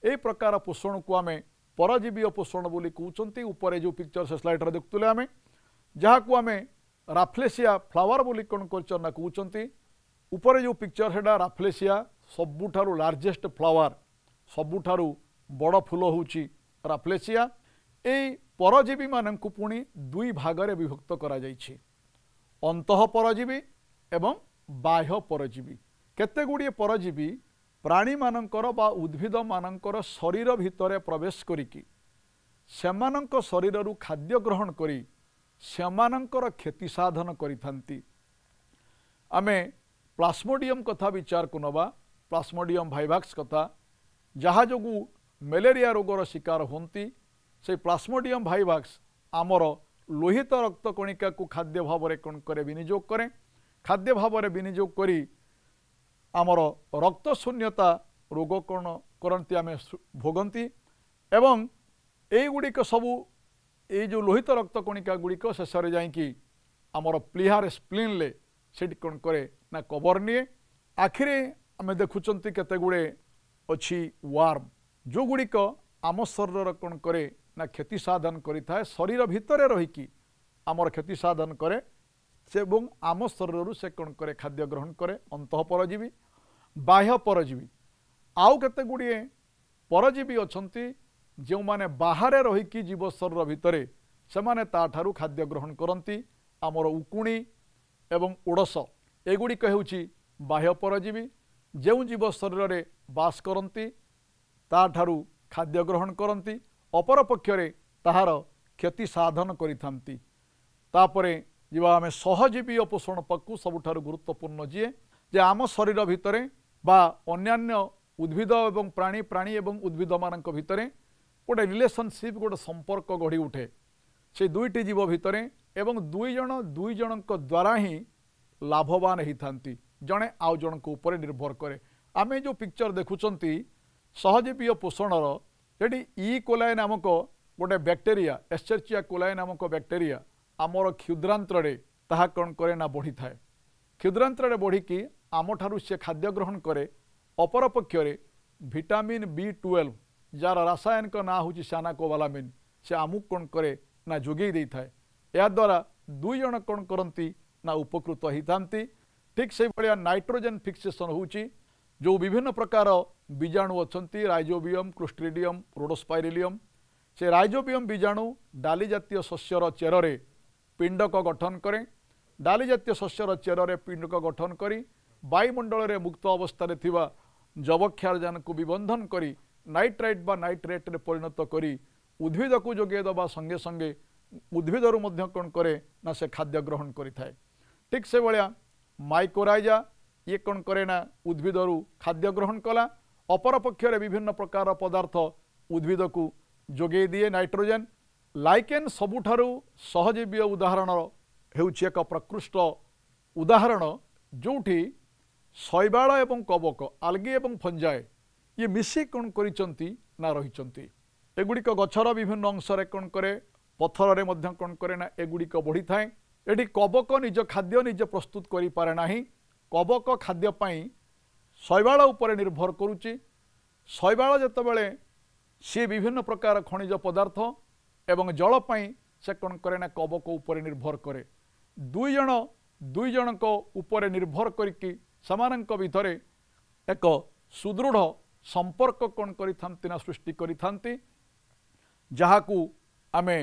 ଏଇ ପ୍ରକାର ପୋଷଣକୁ ଆମେ ପରଜୀବୀୟ ପୋଷଣ ବୋଲି କହୁଛନ୍ତି ଉପରେ ଯେଉଁ ପିକ୍ଚର ସେ ସ୍ଲାଇଡ଼ରେ ଦେଖୁଥିଲେ ଆମେ ଯାହାକୁ ଆମେ ରାଫ୍ଲେସିଆ ଫ୍ଲାୱାର ବୋଲି କ'ଣ କଲଚର୍ ନା କହୁଛନ୍ତି ଉପରେ ଯେଉଁ ପିକ୍ଚର୍ ସେଇଟା ରାଫ୍ଲେସିଆ ସବୁଠାରୁ ଲାର୍ଜେଷ୍ଟ ଫ୍ଲାୱାର ସବୁଠାରୁ ବଡ଼ ଫୁଲ ହେଉଛି ରାଫ୍ଲେସିଆ ଏଇ ପରଜୀବୀମାନଙ୍କୁ ପୁଣି ଦୁଇ ଭାଗରେ ବିଭକ୍ତ କରାଯାଇଛି ଅନ୍ତଃ ପରଜୀବୀ ଏବଂ ବାହ୍ୟ ପରଜୀବୀ କେତେ ଗୁଡ଼ିଏ ପରଜୀବୀ ପ୍ରାଣୀମାନଙ୍କର ବା ଉଦ୍ଭିଦମାନଙ୍କର ଶରୀର ଭିତରେ ପ୍ରବେଶ କରିକି ସେମାନଙ୍କ ଶରୀରରୁ ଖାଦ୍ୟ ଗ୍ରହଣ କରି ସେମାନଙ୍କର କ୍ଷତି ସାଧନ କରିଥାନ୍ତି ଆମେ ପ୍ଲାସ୍ମୋଡ଼ିୟମ୍ କଥା ବିଚାରକୁ ନେବା ପ୍ଲାସ୍ମୋଡ଼ିୟମ୍ ଭାଇଭାକ୍ସ କଥା ଯାହା ଯୋଗୁଁ ମ୍ୟାଲେରିଆ ରୋଗର ଶିକାର ହୁଅନ୍ତି ସେଇ ପ୍ଲାସ୍ମୋଡ଼ିୟମ୍ ଭାଇଭାକ୍ସ ଆମର ଲୋହିତ ରକ୍ତକଣିକାକୁ ଖାଦ୍ୟ ଭାବରେ କ'ଣ କରେ ବିନିଯୋଗ କରେ ଖାଦ୍ୟ ଭାବରେ ବିନିଯୋଗ କରି ଆମର ରକ୍ତ ଶୂନ୍ୟତା ରୋଗ କ'ଣ କରନ୍ତି ଆମେ ଭୋଗନ୍ତି ଏବଂ ଏଇଗୁଡ଼ିକ ସବୁ এই যে লোহিত রক্তকণিকা গুড়িক শেষে যাই আমার প্লিহার স্প্লিনলে সেটি কোণ করে না কবর নিয়ে আখিরে আমি দেখুম কতগুড়ে অর্ম ওয়ার্ম যেগুড়িক আম শরীরর কোণ করে না ক্ষতি সাধন করে থাকে শরীর ভিতরে রহিকি আমার ক্ষতি সাধন করে এবং আম শরীরর সে কোণ করে খাদ্য গ্রহণ করে অন্তঃ পরজীবী বাহ্য পরজীবী আউ কতগুড়ি পরজীবী অনেক ଯେଉଁମାନେ ବାହାରେ ରହିକି ଜୀବ ଶରୀର ଭିତରେ ସେମାନେ ତା'ଠାରୁ ଖାଦ୍ୟ ଗ୍ରହଣ କରନ୍ତି ଆମର ଉକୁଣି ଏବଂ ଓଡ଼ଶ ଏଗୁଡ଼ିକ ହେଉଛି ବାହ୍ୟ ପରଜୀବୀ ଯେଉଁ ଜୀବ ଶରୀରରେ ବାସ କରନ୍ତି ତା'ଠାରୁ ଖାଦ୍ୟ ଗ୍ରହଣ କରନ୍ତି ଅପରପକ୍ଷରେ ତାହାର କ୍ଷତି ସାଧନ କରିଥାନ୍ତି ତାପରେ ଯିବା ଆମେ ସହଜୀବୀ ଅପୋଷଣ ପାଖକୁ ସବୁଠାରୁ ଗୁରୁତ୍ୱପୂର୍ଣ୍ଣ ଯିଏ ଯେ ଆମ ଶରୀର ଭିତରେ ବା ଅନ୍ୟାନ୍ୟ ଉଦ୍ଭିଦ ଏବଂ ପ୍ରାଣୀ ପ୍ରାଣୀ ଏବଂ ଉଦ୍ଭିଦମାନଙ୍କ ଭିତରେ গোটে রিলেসনশিপ গোটে সম্পর্ক গড়ি উঠে সেই দুইটি জীব ভিতরে এবং দুই জন দুই জনক দ্বারা হি লাভবান হইথান্তি জনে আউ জনক উপরে নির্ভর করে আমি যে পিকচর দেখুচন্তি সহজীবীয় পোষণর যেটি ই কোলাই নামক গোটে ব্যাকটেরিয়া এসচেরচিয়া কোলাই নামক ব্যাকটেরিয়া আমার ক্ষুদ্রান্তরে তাহা কণ করে না বড়ি থাকে ক্ষুদ্রান্তরে বড়িকি আমঠার সে খাদ্য গ্রহণ করে অপরপক্ষে ভিটামিন বি টুয়েলভ ଯାହାର ରାସାୟନିକ ନାଁ ହେଉଛି ସାନାକୋବାଲାମିନ୍ ସେ ଆମକୁ କ'ଣ କରେ ନା ଯୋଗାଇ ଦେଇଥାଏ ଏହାଦ୍ୱାରା ଦୁଇ ଜଣ କ'ଣ କରନ୍ତି ନା ଉପକୃତ ହୋଇଥାନ୍ତି ଠିକ୍ ସେହିଭଳିଆ ନାଇଟ୍ରୋଜେନ୍ ଫିକ୍ସେସନ୍ ହେଉଛି ଯେଉଁ ବିଭିନ୍ନ ପ୍ରକାର ବୀଜାଣୁ ଅଛନ୍ତି ରାଇଜୋବିୟମ୍ କ୍ରୋଷ୍ଟ୍ରିଡ଼ିୟମ୍ ରୋଡ଼ସ୍ପାଇରିଲିୟମ୍ ସେ ରାଇଜୋବିୟମ୍ ବୀଜାଣୁ ଡାଲିଜାତୀୟ ଶସ୍ୟର ଚେରରେ ପିଣ୍ଡକ ଗଠନ କରେ ଡାଲିଜାତୀୟ ଶସ୍ୟର ଚେରରେ ପିଣ୍ଡକ ଗଠନ କରି ବାୟୁମଣ୍ଡଳରେ ମୁକ୍ତ ଅବସ୍ଥାରେ ଥିବା ଯବକ୍ଷାରଯାନକୁ ବିବନ୍ଧନ କରି ନାଇଟ୍ରାଇଟ୍ ବା ନାଇଟ୍ରେଟ୍ରେ ପରିଣତ କରି ଉଦ୍ଭିଦକୁ ଯୋଗାଇ ଦେବା ସଙ୍ଗେ ସଙ୍ଗେ ଉଦ୍ଭିଦରୁ ମଧ୍ୟ କ'ଣ କରେ ନା ସେ ଖାଦ୍ୟ ଗ୍ରହଣ କରିଥାଏ ଠିକ୍ ସେଭଳିଆ ମାଇକୋରାଇଜା ଇଏ କ'ଣ କରେ ନା ଉଦ୍ଭିଦରୁ ଖାଦ୍ୟ ଗ୍ରହଣ କଲା ଅପରପକ୍ଷରେ ବିଭିନ୍ନ ପ୍ରକାର ପଦାର୍ଥ ଉଦ୍ଭିଦକୁ ଯୋଗାଇ ଦିଏ ନାଇଟ୍ରୋଜେନ୍ ଲାଇକେନ୍ ସବୁଠାରୁ ସହଜୀବୀ ଉଦାହରଣ ହେଉଛି ଏକ ପ୍ରକୃଷ୍ଟ ଉଦାହରଣ ଯେଉଁଠି ଶୈବାଳ ଏବଂ କବକ ଆଲଗି ଏବଂ ଫଞ୍ଜାଏ ଇଏ ମିଶି କ'ଣ କରିଛନ୍ତି ନା ରହିଛନ୍ତି ଏଗୁଡ଼ିକ ଗଛର ବିଭିନ୍ନ ଅଂଶରେ କ'ଣ କରେ ପଥରରେ ମଧ୍ୟ କ'ଣ କରେ ନା ଏଗୁଡ଼ିକ ବଢ଼ିଥାଏ ଏଠି କବକ ନିଜ ଖାଦ୍ୟ ନିଜେ ପ୍ରସ୍ତୁତ କରିପାରେ ନାହିଁ କବକ ଖାଦ୍ୟ ପାଇଁ ଶୈବାଳ ଉପରେ ନିର୍ଭର କରୁଛି ଶୈବାଳ ଯେତେବେଳେ ସିଏ ବିଭିନ୍ନ ପ୍ରକାର ଖଣିଜ ପଦାର୍ଥ ଏବଂ ଜଳ ପାଇଁ ସେ କ'ଣ କରେ ନା କବକ ଉପରେ ନିର୍ଭର କରେ ଦୁଇ ଜଣ ଦୁଇ ଜଣଙ୍କ ଉପରେ ନିର୍ଭର କରିକି ସେମାନଙ୍କ ଭିତରେ ଏକ ସୁଦୃଢ଼ ସମ୍ପର୍କ କ'ଣ କରିଥାନ୍ତି ନା ସୃଷ୍ଟି କରିଥାନ୍ତି ଯାହାକୁ ଆମେ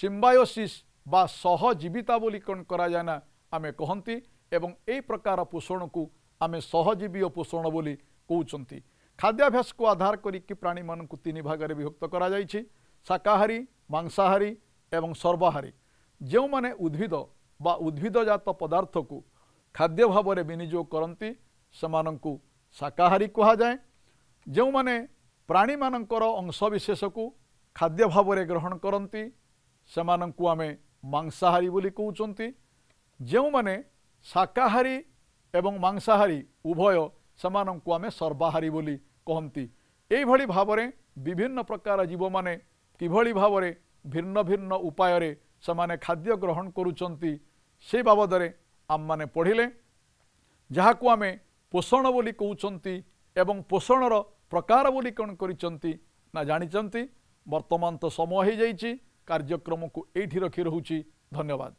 ସିମ୍ବାୟୋସିସ୍ ବା ସହଜୀବିତା ବୋଲି କ'ଣ କରାଯାଏ ନା ଆମେ କହନ୍ତି ଏବଂ ଏହି ପ୍ରକାର ପୋଷଣକୁ ଆମେ ସହଜୀବୀୟ ପୋଷଣ ବୋଲି କହୁଛନ୍ତି ଖାଦ୍ୟାଭ୍ୟାସକୁ ଆଧାର କରିକି ପ୍ରାଣୀମାନଙ୍କୁ ତିନି ଭାଗରେ ବିଭକ୍ତ କରାଯାଇଛି ଶାକାହାରୀ ମାଂସାହାରୀ ଏବଂ ସର୍ବାହାରୀ ଯେଉଁମାନେ ଉଦ୍ଭିଦ ବା ଉଦ୍ଭିଦଜାତ ପଦାର୍ଥକୁ ଖାଦ୍ୟ ଭାବରେ ବିନିଯୋଗ କରନ୍ତି ସେମାନଙ୍କୁ ଶାକାହାରୀ କୁହାଯାଏ ଯେଉଁମାନେ ପ୍ରାଣୀମାନଙ୍କର ଅଂଶବିଶେଷକୁ ଖାଦ୍ୟ ଭାବରେ ଗ୍ରହଣ କରନ୍ତି ସେମାନଙ୍କୁ ଆମେ ମାଂସାହାରୀ ବୋଲି କହୁଛନ୍ତି ଯେଉଁମାନେ ଶାକାହାରୀ ଏବଂ ମାଂସାହାରୀ ଉଭୟ ସେମାନଙ୍କୁ ଆମେ ସର୍ବାହାରୀ ବୋଲି କହନ୍ତି ଏଇଭଳି ଭାବରେ ବିଭିନ୍ନ ପ୍ରକାର ଜୀବମାନେ କିଭଳି ଭାବରେ ଭିନ୍ନ ଭିନ୍ନ ଉପାୟରେ ସେମାନେ ଖାଦ୍ୟ ଗ୍ରହଣ କରୁଛନ୍ତି ସେ ବାବଦରେ ଆମମାନେ ପଢ଼ିଲେ ଯାହାକୁ ଆମେ ପୋଷଣ ବୋଲି କହୁଛନ୍ତି ଏବଂ ପୋଷଣର ପ୍ରକାର ବୋଲି କ'ଣ କରିଛନ୍ତି ନା ଜାଣିଛନ୍ତି ବର୍ତ୍ତମାନ ତ ସମୟ ହୋଇଯାଇଛି କାର୍ଯ୍ୟକ୍ରମକୁ ଏଇଠି ରଖି ରହୁଛି ଧନ୍ୟବାଦ